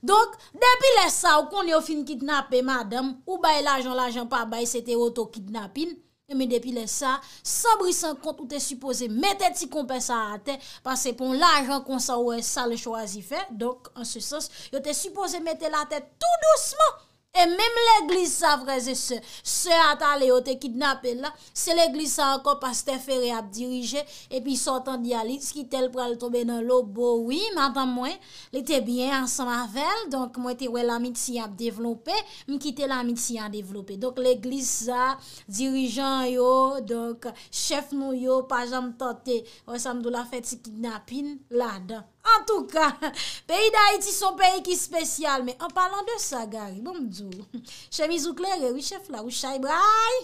Donk, depi le sa ou koni yo fin kitnape madam, ou baye l'ajan, l'ajan pa baye se te oto kitnapin, men depi le sa, sa brisan kont ou te suppose mette ti kompesa a te, pase pon l'ajan konsa ou e sa le choazi fe, donk, an se sens, yo te suppose mette la te tout douceman, E menm l'eglisa vreze se, se ata le yo te kidnapen bon, la, se l'eglisa akon pas te fere ap dirije, epi sotan di alit, skitel pral tobe nan lobo, oui, mantan mwen, l'ete bien ansan avel, donk mwen te wè l'amit si ap devlopè, mkite l'amit si ap devlopè. Donk l'eglisa dirijan yo, donk chef nou yo, pajam tante, wè sa mdou la feti kidnapin la dan. An tou ka, peyi da iti son peyi ki spesyal, men an palan de sa gari, bon mdou. Chemiz ou kler e eh wichef la ou chay brai.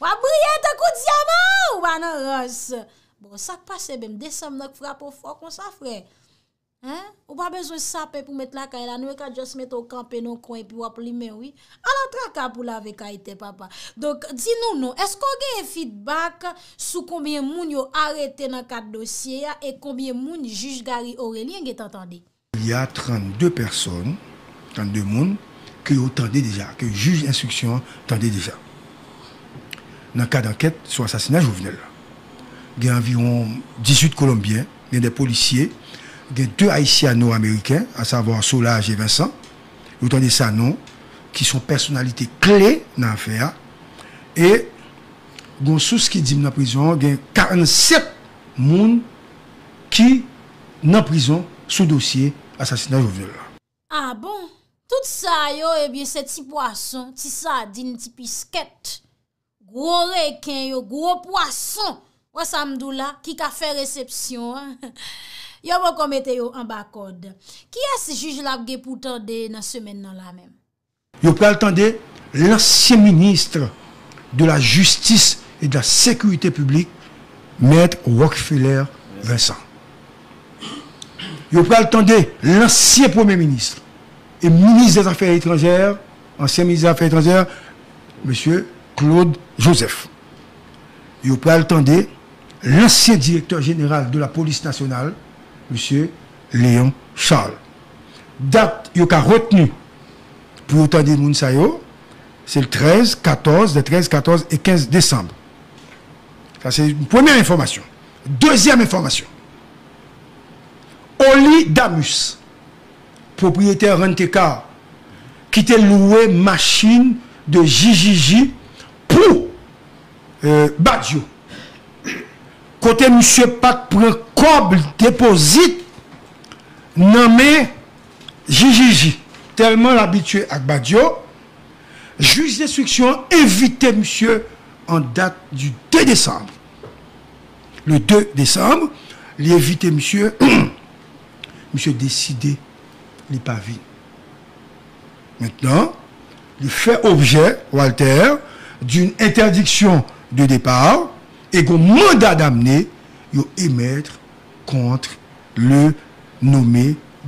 Wabriye te <laughs> kou diyama ou banan ross. Bon, sa pase eh bem, desem nòk frapo fò kon sa frey. On hein? Ou pas besoin de saper pour mettre la caille là. Nous, on juste mettre au campé dans coin et puis on limer, oui. Alors, traka pour laver caille, papa. Donc, dis-nous, non, est-ce qu'on a un feedback sur combien de moun yo arrêté dans quatre dossier et combien de gens juge Gary Aurélien qui entendu? Il y a 32 personnes, 32 personnes... que ont entendu déjà, que juge d'instruction entendu déjà. Dans le cas d'enquête sur l'assassinat juvenile, il y a environ 18 Colombiens, il y a des policiers, gen 2 Haitiano-Amerikè, a savo Solage et Vincent, loutan de Sanon, ki son personalité clé nan fè a, e, goun sou skidim nan prizon, gen 47 moun ki nan prizon sou dosye asasinay ou viol. A ah bon, tout sa yo ebyen eh se ti poason, ti sa din ti pisket, gwo reken yo, gwo poason, wè samdou la, ki ka fè resepsyon, a, yo mwen komete yo an ba kode. Ki as juj la vge pou tande nan semen nan la men? Yo pral tande lansye ministre de la justis e de la sekwite publik, Mèd Wokifeler Vincent. Yo pral tande lansye pou mèd ministre et ministre des affaires étrangères, ancien ministre des affaires étrangères, M. Claude Joseph. Yo pral tande lansye directeur général de la police nationale, Monsieur Léon Charles. Date qu'il a retenu pour autant de c'est le 13, 14, le 13, 14 et 15 décembre. Ça c'est une première information. Deuxième information. Oli Damus, propriétaire Rentecar, qui était loué machine de JJJ pour euh, Badjo. Côté M. Pac prend coble nommé nommé J.J.J. tellement à à juge juge d'instruction évité Monsieur en date du 2 décembre. Le 2 décembre, l'évité Monsieur <clears throat> Monsieur décidé pas pas Maintenant, il fait objet, Walter, d'une interdiction de départ e gon mwenda damne yo emetre kontre le nomè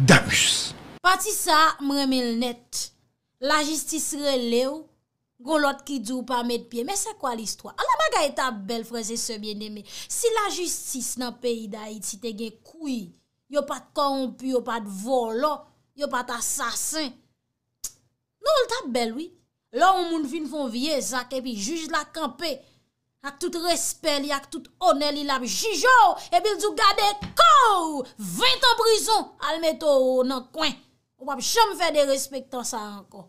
Darius. Pati sa mremen l net, la jistis relew, gon lot ki djou pa met pye. Me se kwa l istwa? A la maga e tab bel freze se mwen eme. Si la jistis nan peyi da iti te gen koui, yo pati korompi, yo pati volo, yo pati asasin, nou l tab bel wè. La ou moun fin fon vie, zake pi, juj la kampe, Ak tout respè li, ak tout honè li la, jijò, e bil djou gade kò, 20 an brison, al metò nan kwen. Ou ap jom fè de respèk tan sa an kò.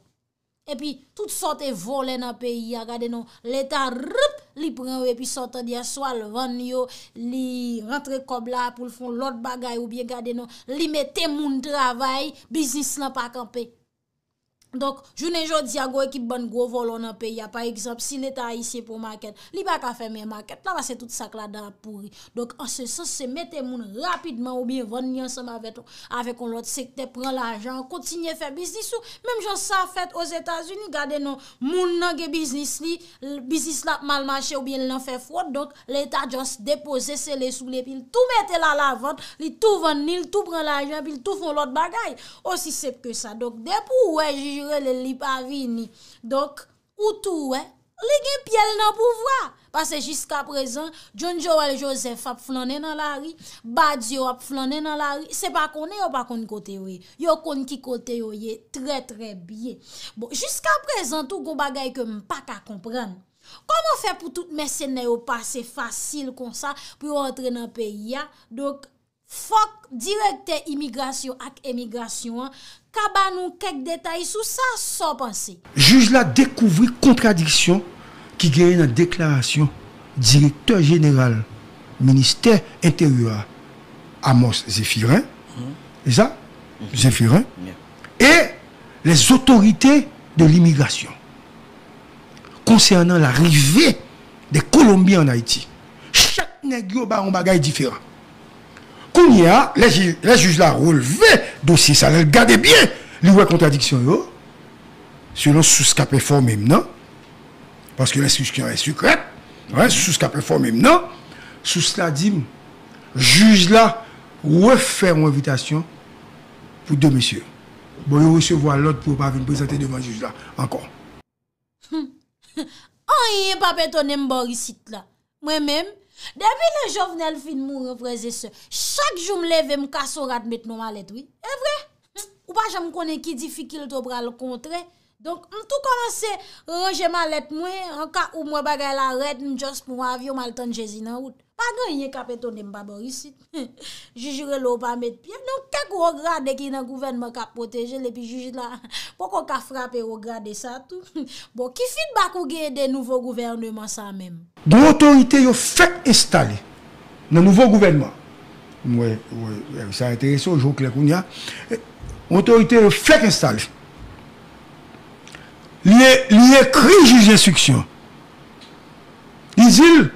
E pi, tout sote volè nan peyi a gade nan, letan rup, li pren wè, e pi sote di aswa al van yo, li rentre kob la pou l'fond, lot bagay ou biye gade nan, li metè moun travay, biznis nan pa kampey. Donk, jounen joun diya go ekip ban go volon an peya Par exemple, si l'Etat isye pou maket Li baka fe men maket La va se tout sakla dan apouri Donk, an se sos se mette moun rapidman Ou biye ven ni ansam avet Avè kon lot sekte, pren l'ajan, kontinye fe biznis sou Mem jons sa fèt os Etats-Unis Gade nou, moun nan ge biznis li Biznis la malmache ou biye nan fe fwot Donk, l'Etat jons depose se le sou Li tout mette la la vant Li tout ven ni, tout pren l'ajan Li tout fon lot bagay Osi sep ke sa, donk, depou wè jiji lè li pari ni. Dok, outou, eh, lè gen pye lè nan pouvoi. Pase jiska prezant, John Joel Joseph ap flan lè nan la ri, Badio ap flan lè nan la ri, se pa konè yo pa kon kote yo ye. Yo kon ki kote yo ye, tre tre bie. Bon, jiska prezant, tout kon bagay ke m pa ka kompran. Koman fe pou tout mèsenè yo pa se fasil kon sa, pou yo entre nan pe ya? Dok, Fok directeur immigration ak émigration. kaba nou quelques détails sous ça ça ça juge la déclaration contradiction Qui genye la déclaration directeur général ministère intérieur Amos Zéphirin. ça? et les autorités de l'immigration concernant l'arrivée des Colombiens en Haïti. Chaque nègre a un bagage différent. Mwenye a, lè juj la rouleve dosye sa, lè gade bie li wè kontradiksyon yo, sou lò sou skap lè fòm mèm nan, paske lè suj kyan lè su krep, sou skap lè fòm mèm nan, sou slà dim, juj la wè fè mwen evitasyon pou dè mèsyè. Bon, yo wè se vwa lòt pou wè pa vin prezantè devan juj la, <laughs> ankon. An yè papè tonèm borisit la, mwen mèm, Demi le jovnel fin moun repreze se, chak jou m leve m kaso rat met nou malet wi, evre, ou pa jan m konen ki di fikil to bra l kontre, donk m tou komanse ronje malet mwen, anka ou mwe bagay la red m just pou avyo malet anjezi nan wout. A gen eh, yon kapetounen mbaborisit. Jujire lopan met piye. Non, te kou rograde ki nan gouvenman ka poteje le pi jujila. Pon kon ka frape rograde sa tout. Bon, ki fit bakou gey de nouvo gouvenman sa menm? Gon otorite yo fèk estale nan nouvo gouvenman. Mwen, mwen, mwen, sa reteresyon, jou klekoun ya. Otorite yo fèk estale. Liye, liye kri jujifiksyon. Dizil fèk.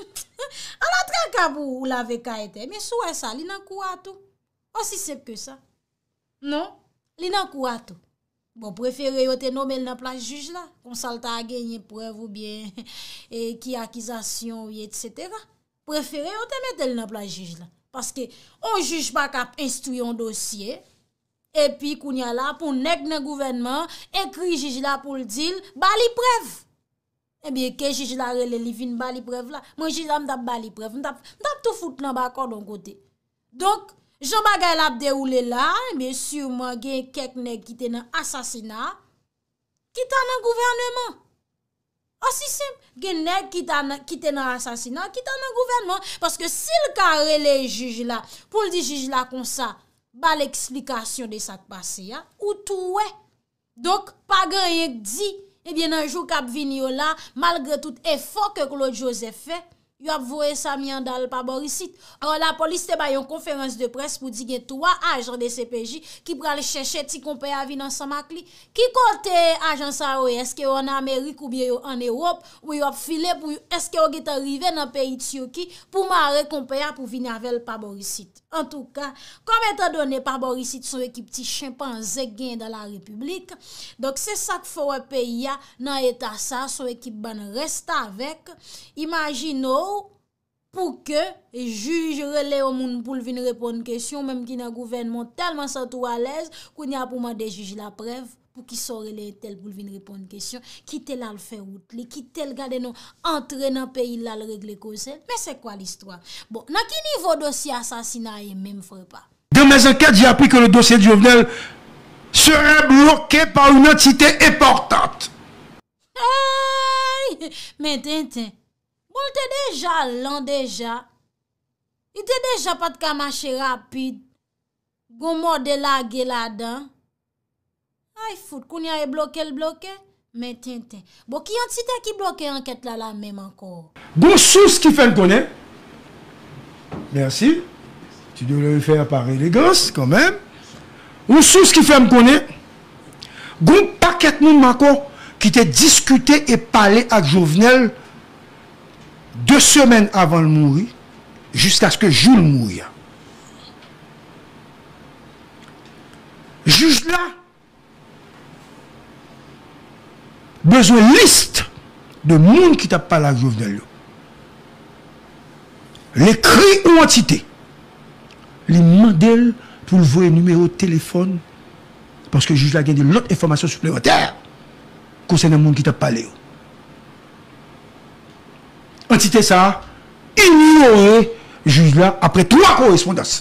A la tra kap ou la ve ka ete, me sou e sa, li nan kou ato. Osisep ke sa. Non, li nan kou ato. Bon, preferye yo te nome l nan plan juj la. Kon salta a genye prev ou bien, <laughs> e, ki akizasyon ou yet, et cetera. Preferye yo te mette l nan plan juj la. Paske, on juj pa kap instuyon dosye, epi koun ya la pou neg nan gouvenman, ekri juj la pou l dil, bali prev. e eh bie ke jujila rele li vin bali prev la, mwen jujila mtap bali prev, mtap toufout nan bakon don kote. Donk, jom bagay la ap deroule la, e bie surman gen kek nek kite nan asasina, kite nan gouvernement. Asi semp, gen nek kite nan asasina, kite nan gouvernement, paske sil ka rele jujila, pou li di jujila kon sa, ba l'eksplikasyon de sak pase ya, ou tou we. Donk, pa gen yek di, Ebyen eh anjou kap vini yo la, malgre tout e fok yo klo Josef fe, yo ap voye sa miyan dal paborisit. Anwen la polis te bayon konferans de pres pou digen towa ajan de CPJ ki pral cheshet ti kompeya vi nan samak li. Ki kote ajan sa we eske yo an Amerik ou biye yo an Erop ou yo ap file pou eske yo geta rive nan peyi tsyoki pou ma rekompeya pou vini avel paborisit. En tou ka, kom e ta done pa borisit sou ekip ti chimpanzè gen da la republik, dok se sa k fò wè pe ya nan etasa sou ekip ban resta vek, imagino pou ke juj relè ou moun poul vin repon kèsyon, mèm ki nan gouvenman telman sa tou walez, kou ni apouman de juj la prev. pou ki sorre le tel bou vin repon kèsyon, ki tel al fè route li, ki tel gade nou antre nan peyi lal regle ko zè, mè sè kwa l'histoire? Bon, nan ki nivou dosye asasina yè e mèm fòre pa? Bon, de mè zè kèd, jè apri kè le dosye diouvenel sère blokè pa ou nè titè eportante. Aïe, mè ten ten, mè lte dejan lan dejan, lte dejan pat kamache rapide, goun mò de la gè la dan, Ay foud, koun ya e bloke l bloke Men ten ten Bo ki yon titè ki bloke an ket la la men man kon Gon sou skifè m konè Mersi Ti do lè yon fè apare lè gans Kon mè Gon sou skifè m konè Gon paket moun man kon Ki te diskute e pale ak jovenel De semen avan l moui Jusk aske joul moui Jusk la bezwen list de moun ki ta pala jovenel yo. Le kri ou an cité. Le model pou l voye numero telefon porske juj la gen de lot informasyon souplevater konsenè moun ki ta palé yo. An cité sa, in yore juj la apre 3 korespondans.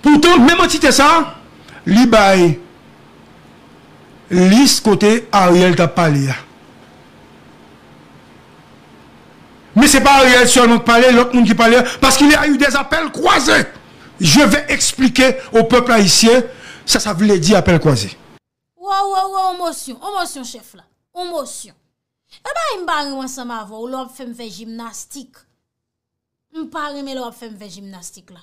Poutan, mèm an cité sa, li baye list kote Ariel da pali ya. Me se pa Ariel sou an nou pali, lout nou ki pali ya, pask il y a yu de apel kwaze. Je ve explike ou pepl a yisi, sa sa vle di apel kwaze. Ou ou ou ou, o motion, o motion chef la, o motion. E eh ba im bari wansan ma avou, lout fe mfe jimnastik. Mpari me lout fe mfe jimnastik la.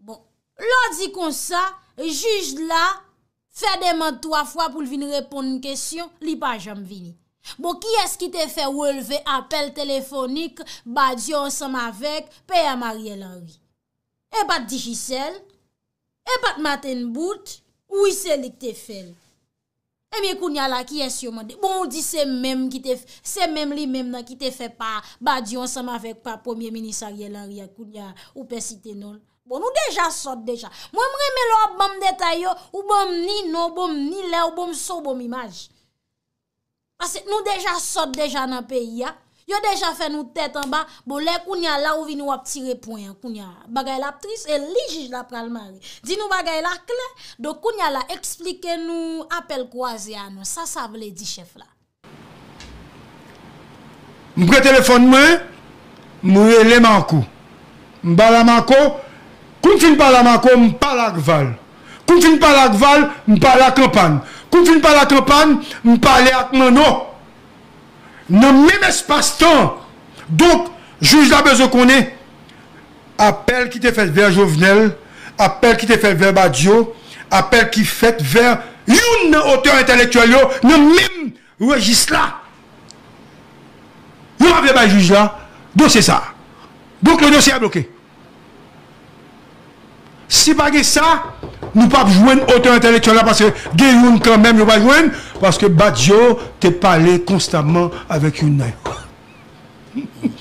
Bon. Lout di konsa, juj la, Fè deman 3 fwa pou l vini repon n kèsyon, li pa jam vini. Bo ki es ki te fè wèlve apel telefonik, badyon sam avek, pe ya Marielle Henry. E bat dijisel, e bat maten bout, ou y selik te fèl. E mi kounya la ki es yo mande. Bo ou di se mèm li mèm nan ki te fè pa badyon sam avek pa premier ministerielle Henry akounya ou pe sitenol. Bon, nou deja sot deja Mwen mre me lo ap bom detay yo Ou bom ni no, ou bom ni le, ou bom so bom imaj Asi nou deja sot deja nan peyi ya Yo deja fe nou tetan ba Bo le kounya la ou vi nou ap tirepon Kounya bagay la ap tris E li jij la pralman Din nou bagay la kle Do kounya la explike nou apel kwa zi an Sa sa vle di chef la Mwen pre telefon mwen Mwen mwen le mankou Mwen ba la mankou Koun fin pala mako m pala akval Koun fin pala akval m pala akropan Koun fin pala akropan m pala akmano Nè mèm espastan Donk, juj la bezo konè Aper ki te fet ver jovenel Aper ki te fet ver badjo Aper ki fet ver youn na oteur intelektual yo Nè mèm rejist la Yon avle bay juj la Donk se sa Donk le dosye a bloké Si pa ge sa, nou pa jwenn ote entelektyon la paske gen yon klan men yo pa jwenn paske bat yo te pale konstanman avek yon nan. <laughs>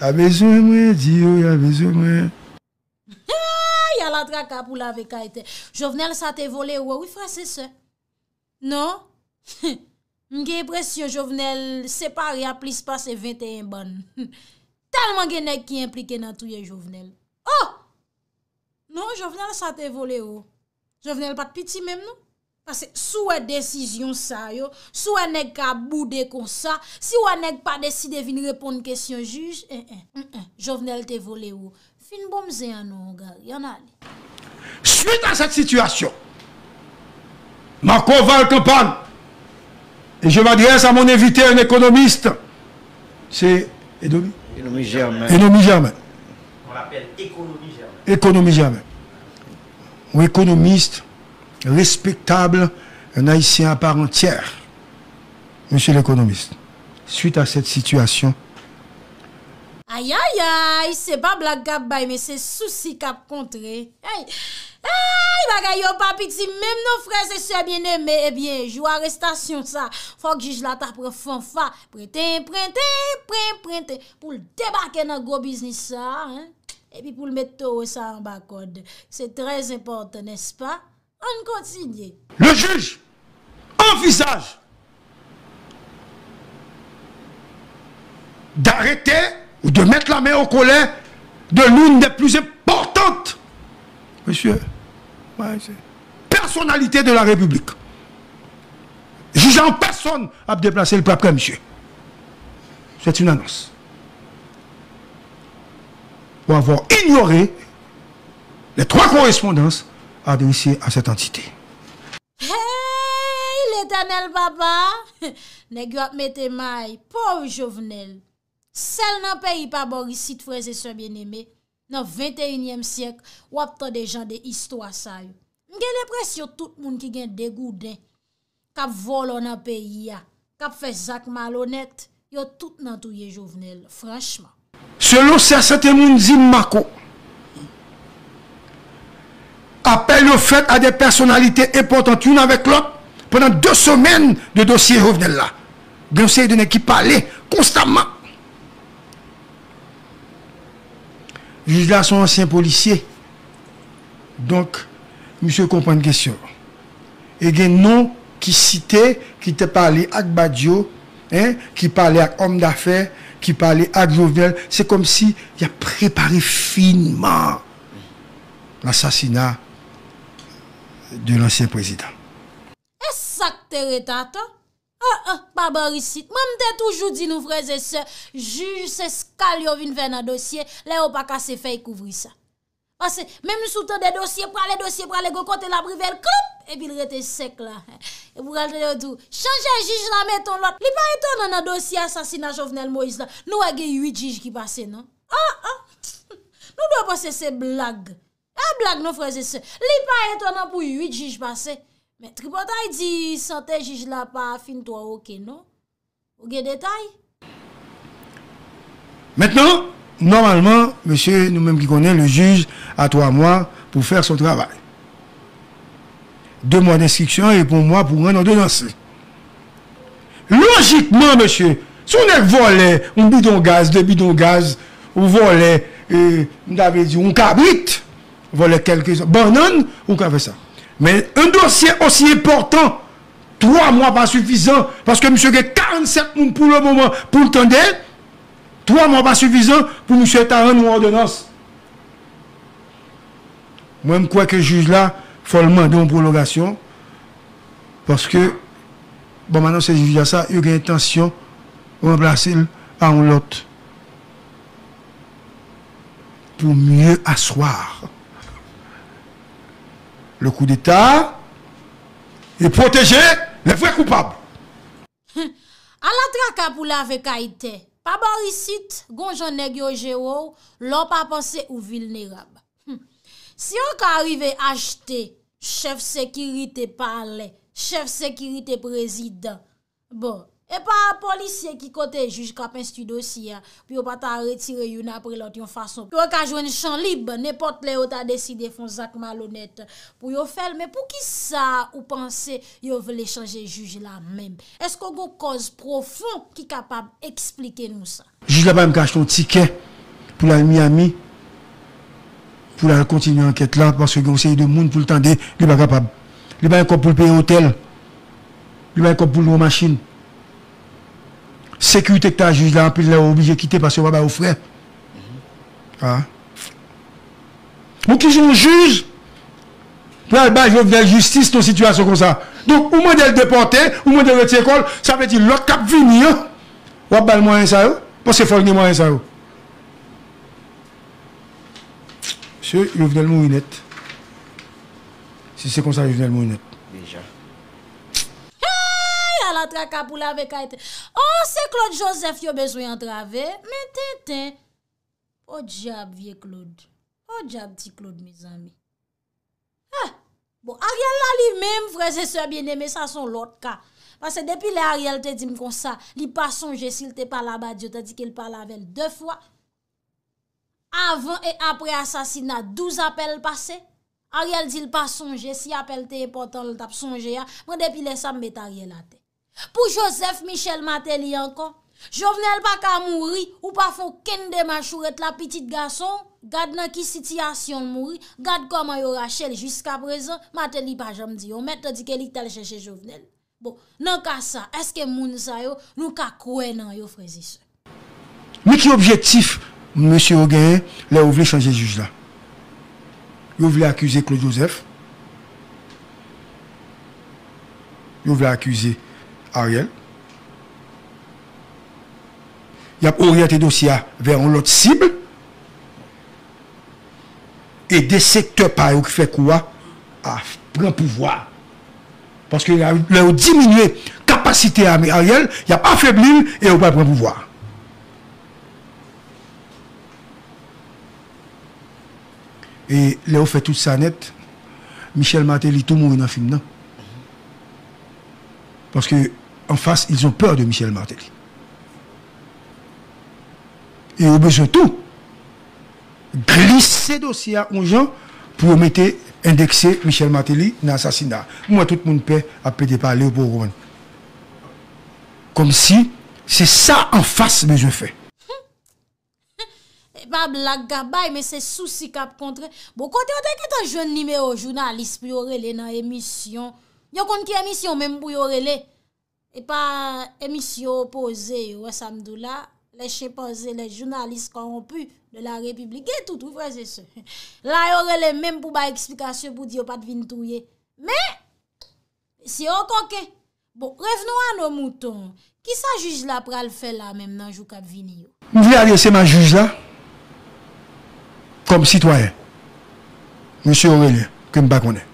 Ya bezou mwen, diyo, ya bezou mwen. Ya la traka pou la veka ete. Jovenel sa te vole oua, wifra se se. Non? <laughs> Mge e presyon jovenel, separe a plis pase 21 ban. Talman gen ek ki implike nan touye jovenel. Non, Jovenel ça te volé, ou. Oh. Jovenel de pitié, même, non Parce que sous une décision ça yo, sous un nèg ka boudé comme ça, si ou nèg pas décidé venir répondre question juge, eh, eh, eh, Jovenel te volé ou. Oh. Fin bomze hein, en non, y a. Suite à cette situation, Marco Valcampane. Et je m'adresse à mon invité, un économiste. C'est Edomi. Edoumi Germain. Économie Germain. On l'appelle économie Germain. Économie Germain. Ou ekonomist, respetable, naïsien par entier. Monsi l'ekonomist, suite a set situasyon. Ayayay, se pa blagabay, me se souci kap kontre. Ayayay, baka yo papiti, mem nou freze se biene, me ebyen, eh jou arrestasyon sa. Fok jij la ta prefonfa, preten, preten, preten, preten, preten, pou l'debake nan go biznis sa. et puis pour le mettre ça en bas code. C'est très important, n'est-ce pas? On continue. Le juge envisage d'arrêter ou de mettre la main au collet de l'une des plus importantes, monsieur, personnalité de la République. Jugeant personne à déplacer le propre monsieur. C'est une annonce. Ou avon ignoré Le 3 korespondans Adéissé a cet entité Hey, l'éternel baba <laughs> Nè gyo ap mette may Pov jovenel Sel nan peyi pa borisit Frès et so bien-aimé Nan 21èm sièk Wap to de jan de histo asay Nge le pres yo tout moun ki gen degou den Kap volo nan peyi ya Kap fè zak mal honèk Yo tout nan touye jovenel Frèchman Se lou sè sè te moun zin mako, apèl nou fèt a de personalité impotant, yon avèk lò, penan de somèn de dosye rouvenè la. Gonsè yon nè ki palè konstanman. Jil la son ansèn polisye. Donk, moussè yon kompèn de gèsyon. E gen nou ki site, ki te palè ak badjo, ki palè ak om da fèr, ki pale adjovel, se kom si ya prepare finman l'assasina de l'ansyen prezident. E sak te retato? A, a, babarissit, mam te toujou di nou freze se, ju, se skal yo vin ven a dosye, le opaka se fey kouvri sa. Mèm sou tè de dosye, pralè dosye, pralè gokote la brivelle, klop, epi lè te sek la. <laughs> E pou ralte yo tou, chanjè jij la met ton lot. Li pa eton nan nan dosye asasina Jovenel Moïse la, nou agè yu yu jij ki pase, nan? An, an, nou dò pasè se blag. A blag nou fraze se. Li pa eton nan pou yu yu jij pase. Mè tripotay di sante jij la pa fin to a ok, nan? Ou gen detay? Mètenan, normalman, mèche nou mèm ki konè le jij, à trois mois pour faire son travail. Deux mois d'inscription et pour moi pour un ordonnance. Logiquement, monsieur, si on volé un bidon gaz, deux bidons gaz, ou volé, euh, on avait dit, on cabrit, volé quelques bananes, on fait ça. Mais un dossier aussi important, trois mois pas suffisant, parce que monsieur a 47 mois pour le moment, pour le tendre, trois mois pas suffisant pour monsieur Taran un ordonnance. Mwen m kwa ke juj la, folman de yon prologasyon. Paske, bon manan se juj la sa, yon gen yon tensyon, yon blase yon an lot. Pou mye aswar. Le kou d'Etat, yon proteje, yon fwe koupab. An la tra kapou la ve kaite, pa barisit, bon gonjone gyojewo, lop apanse ou vilnerab. Si yon ka arrive achete chef sekirite pale, chef sekirite prezident, bon, e pa policye ki kote juj kapen stu dosi, pou yon pata retire yon apre lot yon fason, pou yon ka jwen chan libe, nepot le yon ta deside fon zak malonete pou yon fel, men pou ki sa ou panse yon vle chanje juj la men? Esko go koz profon ki kapab eksplike nou sa? Juj la men kache ton tiket pou la Miami, pou la kontinu anket lan, panse yon sey yon moun pou l'tande, li ba kapab. Li ba yon kop pou l'pè yon tel, li ba yon kop pou l'wou machin. Sekyutek ta juz lan, pou lè wou obligè kite, panse waba wou fwè. Moun ki joun juz, pou la yon vèl justice ton situasyon kon sa. Donk, ou mwen del depante, ou mwen del reti ekol, sa mwen di lò kap vini, wabal mwen yon sa yon, panse fwogni mwen yon sa yon. Monsye, yo venel moun et. Si se kon sa, yo venel moun et. Veja. Hey, ala traka pou la veka ete. Oh, se Claude Joseph yo bezwe yon trave. Men ten, ten. Oh, diab vie Claude. Oh, diab ti Claude, miz ami. Ah, bon, Ariel la li mem vreze se bieneme, sa son lot ka. Pase depi le Ariel te dim kon sa, li pa sonje sil te pala ba diyo, ta di ke l pala ven de fwa. Avan e apre asasina, douz apel pase, a real di l pa sonje, si apel te e potan l tap sonje ya, mwen depi lesa mbe ta rien ate. Pou Joseph Michel Matel yanko, Jovenel pa ka mouri, ou pa fon ken de ma chouret la pitit gason, gad nan ki sitiyasyon mouri, gad koman yo Rachel jusqu'a prezen, Matel li pa jamdi yo, met te di ke li tel cheche Jovenel. Bon, nan ka sa, eske moun sa yo, nou ka kwen nan yo frezi se. Mi ki obyektif, Monsie Oguyen, lè ou vle chanje juj la. Lè ou vle akuse Claude Joseph. Lè ou vle akuse Ariel. Y ap oryate dosya ver an lot sible. E dese te pa ou ki fe kouwa a pren pouvoi. Panske lè ou diminue kapasite ame Ariel, y ap afreblil, e ou pa pren pouvoi. Et Léo fè tout sa net, Michel Martelly, tout moun wè nan film nan. Parce que, en face, ils ont peur de Michel Martelly. Et au besoin de tout, glisse ces dossiers à un jour pour mettre, indexer Michel Martelly nan assassinat. Moi, tout mon père a pédé par Léo Bourgouane. Comme si, c'est ça en face que je fais. pa blag gabay, bon, me se souci kap kontre. Bo kote yo teke tan joun nime yo, jounalist pou yorele nan emisyon. Yo konti ki emisyon menm pou yorele. E pa emisyon opoze yo, wè samdou la, lèche pose lè jounalist konwopu de la republike, tout, tout, wè se se. La yorele menm pou ba eksplikasyon pou diyo pat vintouye. Men, se yo koke. Bon, revenon an o mouton. Ki sa juz la pral fè la menm nan jou kap vini yo? Vi a yose ma juz la, kom sitwayen, M. Aurelien, ke mba konen.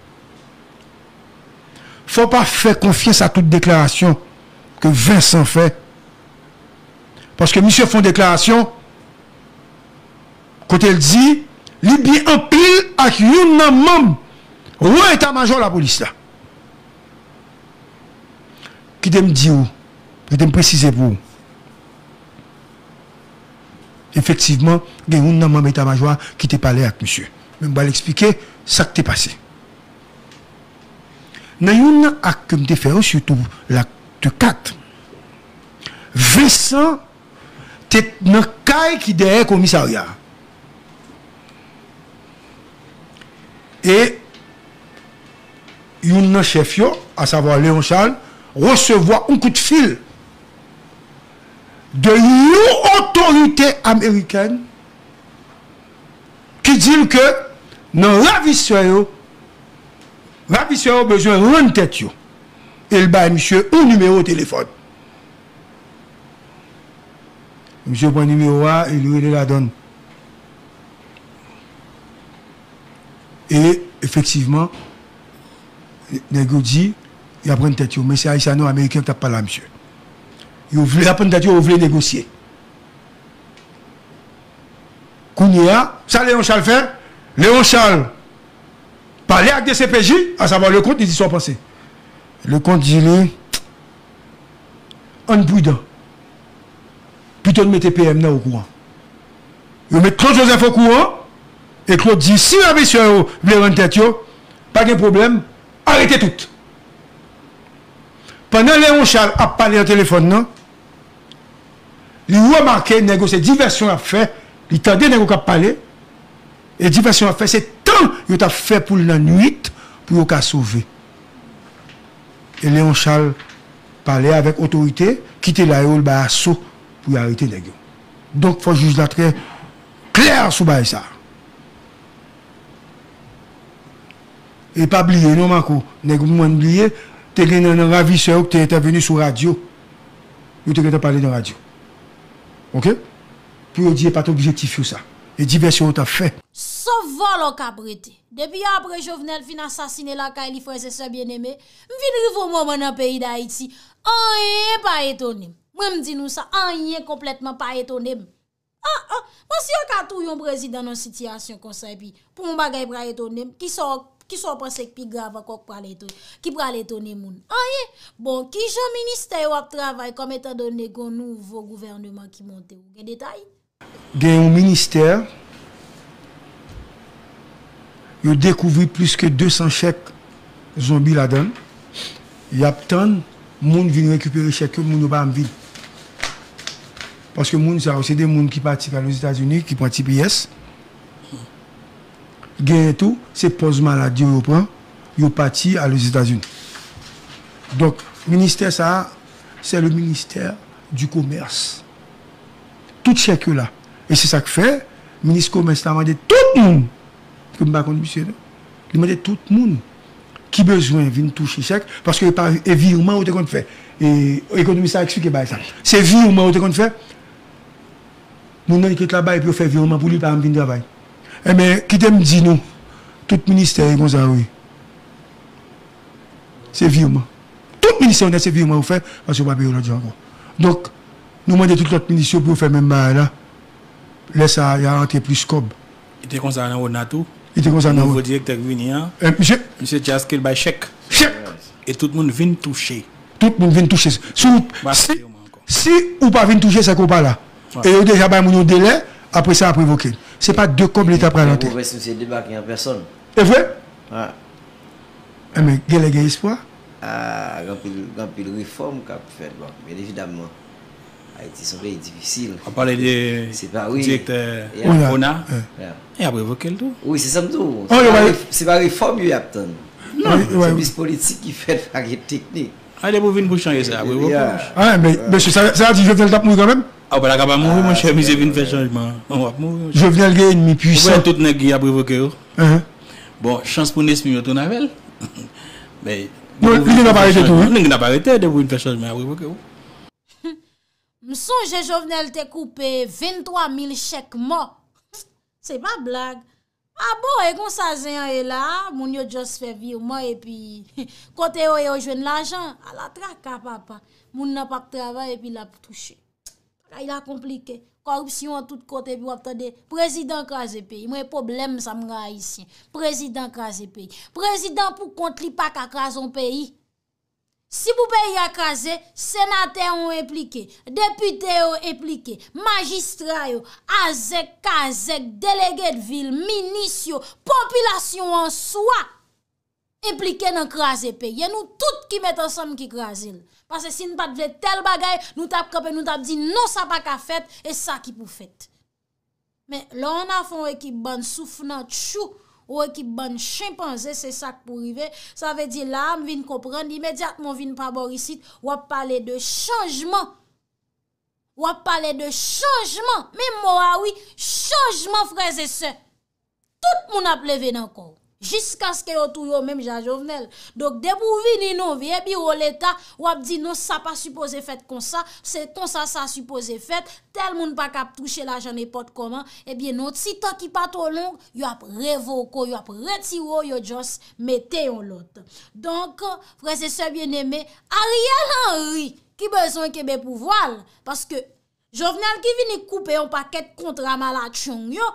Fon pa fè konfye sa tout deklarasyon ke Vincent fè, paske M. fòn deklarasyon kote el di, li bi anpil ak yon nan mam, wè etan majon la polis la. Ki dem di ou, ki dem prezise pou ou, effectivement, il y a un membre la major qui t'a parlé avec monsieur. je vais expliquer ce qui s'est passé. Dans un acte que je fait, surtout l'acte 4, Vincent était dans cas qui derrière le commissariat. Et, un chef, à savoir Léon Charles, recevoir un coup de fil de yon otorite Amerikan ki djil ke nan Raviswayo Raviswayo bejwen ren tet yo el ba msye ou numero telefon msye ou numero a el ou ele la don e efektiveman negou di y ap ren tet yo msye a y sa nou Amerikan tap pala msye Yon vle apan tatyo, yon vle negosye. Kounye a, sa leon chal fe, leon chal pale ak de CPJ, a ah, sa va le kont, nis yi son pase. Le kont jili, an pou yi dan. Piton mwete PM nan wou kouan. Yon mwete klot josef wou kouan, e klot jisi, si yon apan tatyo, pa gen problem, arete tout. Pendan Léon Charles ap pale an telefon nan, li ou a marke, nego se diversyon ap fe, li tande nego kap pale, e diversyon ap fe, se tan yo tap fe pou lan 8, pou yo ka sove. E Léon Charles pale avèk otorite, kite la yon ba aso, pou yarete negyo. Donk fò juz la tre, kler sou ba e sa. E pa bliye, non mako, nego mwen bliye, Te gen nan ravise ou te interveni sou radio. Ou te gen nan pale nan radio. Ok? Pou yon diye pati objektifi ou sa. E di versyon ou ta fe. So vol an kabrete. Debi apre jovenel fin asasine la kaili fwese se bieneme. Vin rivou moun an peyi da iti. An yon pa etonem. Mwen di nou sa an yon kompletman pa etonem. An an. Mas yon katou yon brezid nan an sitiyasyon konsay bi. Pou mba gey pra etonem. Ki sòk. Ki so pansek pi grava kok pral eto ne moun. A ye, bon ki jan minister wap travay kom etan donne kon nouvo gouvernement ki monte ou. Gen detay. Gen yon minister, yo dekouvri plus ke 200 chèk zombi la den. Yap tan, moun vin rekupere chèk yo, moun yo ba mvil. Paske moun sa rosede moun ki pati pa loun Etats-Unis, ki pati pi yes. genye tou, se pozman la diyo yo pran, yo pati a lèzit azoun. Donk, minister sa, se le minister du komers. Tout chèk yo la. E se sa k fè, minister komers la mande tout moun. Kèm ba konjibise, non? Di mande tout moun. Ki bezwen vin touche chèk, paske e virman ou te konj fè. E konjibise sa ekspike ba yè sa. Se virman ou te konj fè, moun nan yè kèt labay, pou yo fè virman pou li pa am vin davay. Eh men, kitè mdi nou, tout minister yon konz arou. Se vi ouman. Tout minister yon ten se vi ouman ou fe, pas yon papi yon lan djan an. Donk, nou mande tout lot minister pou fè men baye la. Lè sa yon rentye plus kob. Yon te konz arou nan tou. Yon te konz arou nan tou. Yon nou vodi ek tek vini an. Yon se chaskil baye shek. Et tout moun vin touche. Tout moun vin touche. Si ou pa vin touche, se ko pa la. E ou deja baye moun yon dele, apre sa apre vokè. Se pa dekob l'état prelanté. Se pa dekob l'état prelanté. E vwe? Ha. E men, gè lè gè yispo a? Ha, gè anpil reform kwa pou fèd wak. Men evidamman, a iti son gè yi difisil. A pale de... Se pa, wè.... dièk te... Yè, yè.... yè. Yè ap revoke l'dou. Wè, se son dou. Se pa reform yè ap tèn. Nan, wè. Se mis politik yè fèd fèk yè teknik. Ha, yè bou vin bou chanye sa, wè, wè pou chanye sa. Ha, mè, mè, Ah, a ou pala ka pa moun moun chèmize vin fè chanjman. Jevnel gen yon mi pwisan. Moun moun tout nek yon aprevoke yo. Bon, chans pou nes fin yon ton avel. Moun, lini na parete tout. Lini na parete, devoun fè chanjman aprevoke yo. Mson jè Jevnel te koupe 23 000 chèk mò. Se pa blague. A bo, e kon sa zèn yon e la, moun yo jòs fè vir mò e pi. Kote yo yo jwen l'anjan, ala tra ka papa. Moun nan pak travè e pi la pou touche. La il a komplike, korupsyon an tout kote bi wap tade, prezidant kaze peyi, mwen poublem sa mwen rayisyen, prezidant kaze peyi, prezidant pou kont li pa kakaze an peyi Si pou peyi akaze, senate yo implike, depute yo implike, magistrayo, azek, kazek, delege de vil, minisyo, populasyon an swa Implike nan kaze peyi, ye nou tout ki met ansem ki kaze l Pasè sin pat vè tel bagay, nou tap kopè, nou tap di, non sa pa ka fèt, e sa ki pou fèt. Mè, lò an afon wè ki ban souf nan tchou, wè ki ban chimpanzè, se sak pou rive, sa vè di l'am vin koprand, imèdiatman vin pa borisit, wè pale de chanjman. Wè pale de chanjman, mè mò awi, chanjman freze se. Tout moun ap leve nan kou. Jiska skè yo tou yo mèm jan Jovenel. Donk debou vini nou, vie bi ro leta, wap di nou sa pa suppose fèt kon sa, se kon sa sa suppose fèt, tel moun pa kap touche la jan e pot kon an, ebyen nou, si ta ki pato long, yo ap revoko, yo ap retiro, yo jos metè yon lot. Donk, prese sebyen eme, Ariel Henry, ki bezon kebe pou voal, paske, Jovenel ki vini koupe yon paket kontra mala chong yo,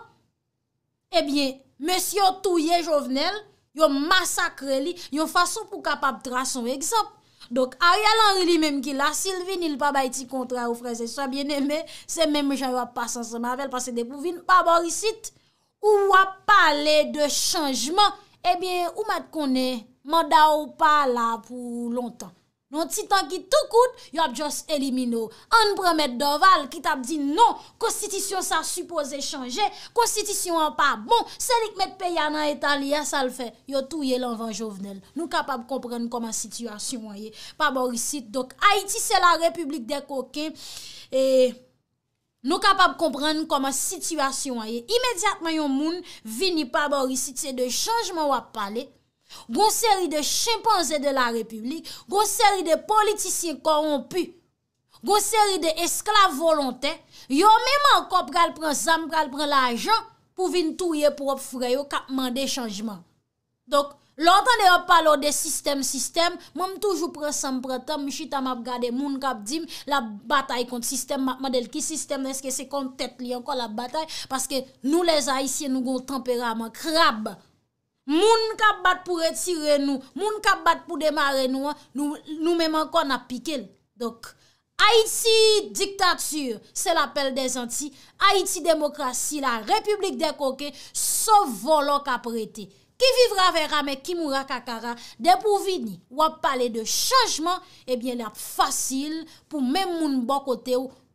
ebyen, Monsi yo touye jovenel, yon masakre li, yon fason pou kapap tra son ekzop. Dok a real anri li menm ki la, Silvin il pa bay ti kontra ou freze, sou a bien eme, se menm jen wap pasan se mavel, pasen de pou vin pa borisit, ou wap pale de chanjman, ebyen ou mat konen, manda ou pale pou lontan. Yon titan ki tou kout, yon jos elimino. An promet doval ki tab di non, konstitisyon sa supose chanje, konstitisyon an pa bon. Selik met peyana etan li ya sal fe, yon tou ye lanvan jovenel. Nou kapab komprenn koman situasyon a ye. Pa borisit, dok Haiti se la republik de koke, nou kapab komprenn koman situasyon a ye. Yon imediatman yon moun vini pa borisit se de chanjman wap palek. Goun seri de chimpanzè de la republik, goun seri de politisyen korompu, goun seri de esklav volontè, yo mèman kop gal pren zam, gal pren l'ajan pou vin touye prop fureyo kapman de chanjman. Donk, lontan de yo palo de sistem-sistem, mèm toujou prensan prentan, mèm chita map gade moun kap dim, la batay kont sistem, ma del ki sistem, neske se kont tèt li ankon la batay, paske nou les haisyen nou gon tempera man krabbe. Moun kap bat pou retire nou, moun kap bat pou demare nou, nou mèm an kon ap pikel. Dok, Haiti diktatür, se la pel de zanti, Haiti demokrasi, la republik de koke, so volon kap rete. Ki vivra ve rame, ki moura kakara, de pou vidni, wap pale de chanjman, ebyen eh ap fasil pou mèm moun bon kote ou.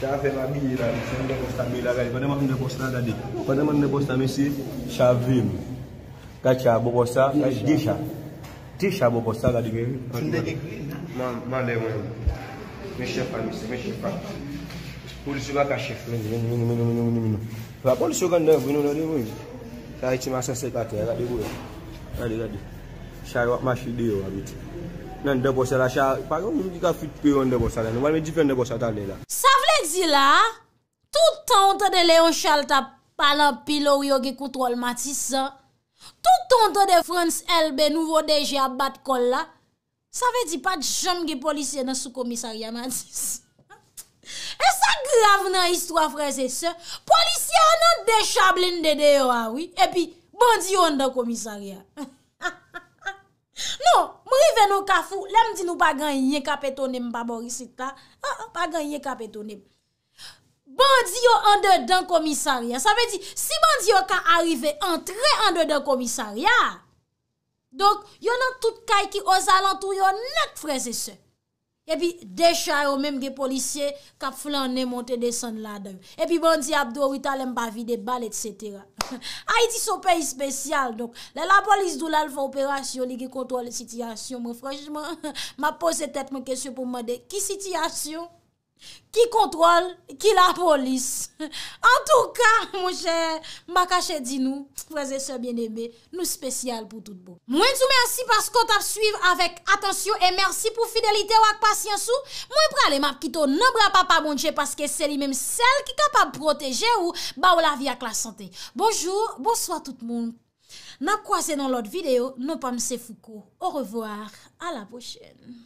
Sya fe mami yiladi, se mende posta mi la gadi. Panema mende posta dadi, panema mende posta misi, Sya vim, kache a bokosa, kache gisha. Tisha bokosa gadi geni. Chunde geni. Man dewen. Mè chefa misi, mè chefa. Polis yu ganda chefe. Meni, meni, meni, meni, meni, meni, meni. Polis yu ganda veni, meni, meni, meni, meni. Sya iti mase sekate, gadi gweni. Gadi, gadi. Sya yu akma shidiyo wabiti. Nan debose la chal, pa gen mwen di ka fit piron debose la, nan wane di fen debose la tal de la. Sa vle di la, tout ante de Leon Chal ta palan pilo wye ge koutrol Matisse, tout ante de Frans Elbe nou vodeje a bat kol la, sa vle di pat jem ge polisye nan sou komisariya Matisse. E sa grav nan istwa freze se, polisye anan de chablin dede yo awi, epi bandi yon dan komisariya. Non, mou rive nou kafou, lèm di nou bagan yè kapè tonèm babo risita. A, ah, a, ah, bagan yè kapè tonèm. Bandi yo andè den komissaryen. Sa vè di, si bandi yo ka arrive, entre andè den komissaryen. Donk, yon nan tout kaj ki ozalantou yon nèk freze se. E pi dechaye ou menm ge policye Kap flan ne monte de san lade E pi bon di abdo wita lem bavi de bal et setera Ha <laughs> ah, iti sou peyi spesyal Donk la la polis dou lal f operasyon Li ge kontrol sityasyon Mwen franjman <laughs> Ma pose tet mwen kesyon pou mwen de Ki sityasyon Ki kontrol, ki la polis. An <laughs> tou ka, moun chè, mba kache di nou, vwese se bien ebe, nou spesyal pou tout bon. Mwen sou mersi paskot ap suiv avèk, atensyon e mersi pou fidelite wak pasyansou, mwen pralè map kito, nabra pa pa moun chè paske seli mèm sel ki kapab proteje ou non, ba ou la vi ak la santè. Bonjou, bonsoi tout moun. Nap kwa se nan lot videyo, non pa mse foukou. Ou revoar, a la pochèn.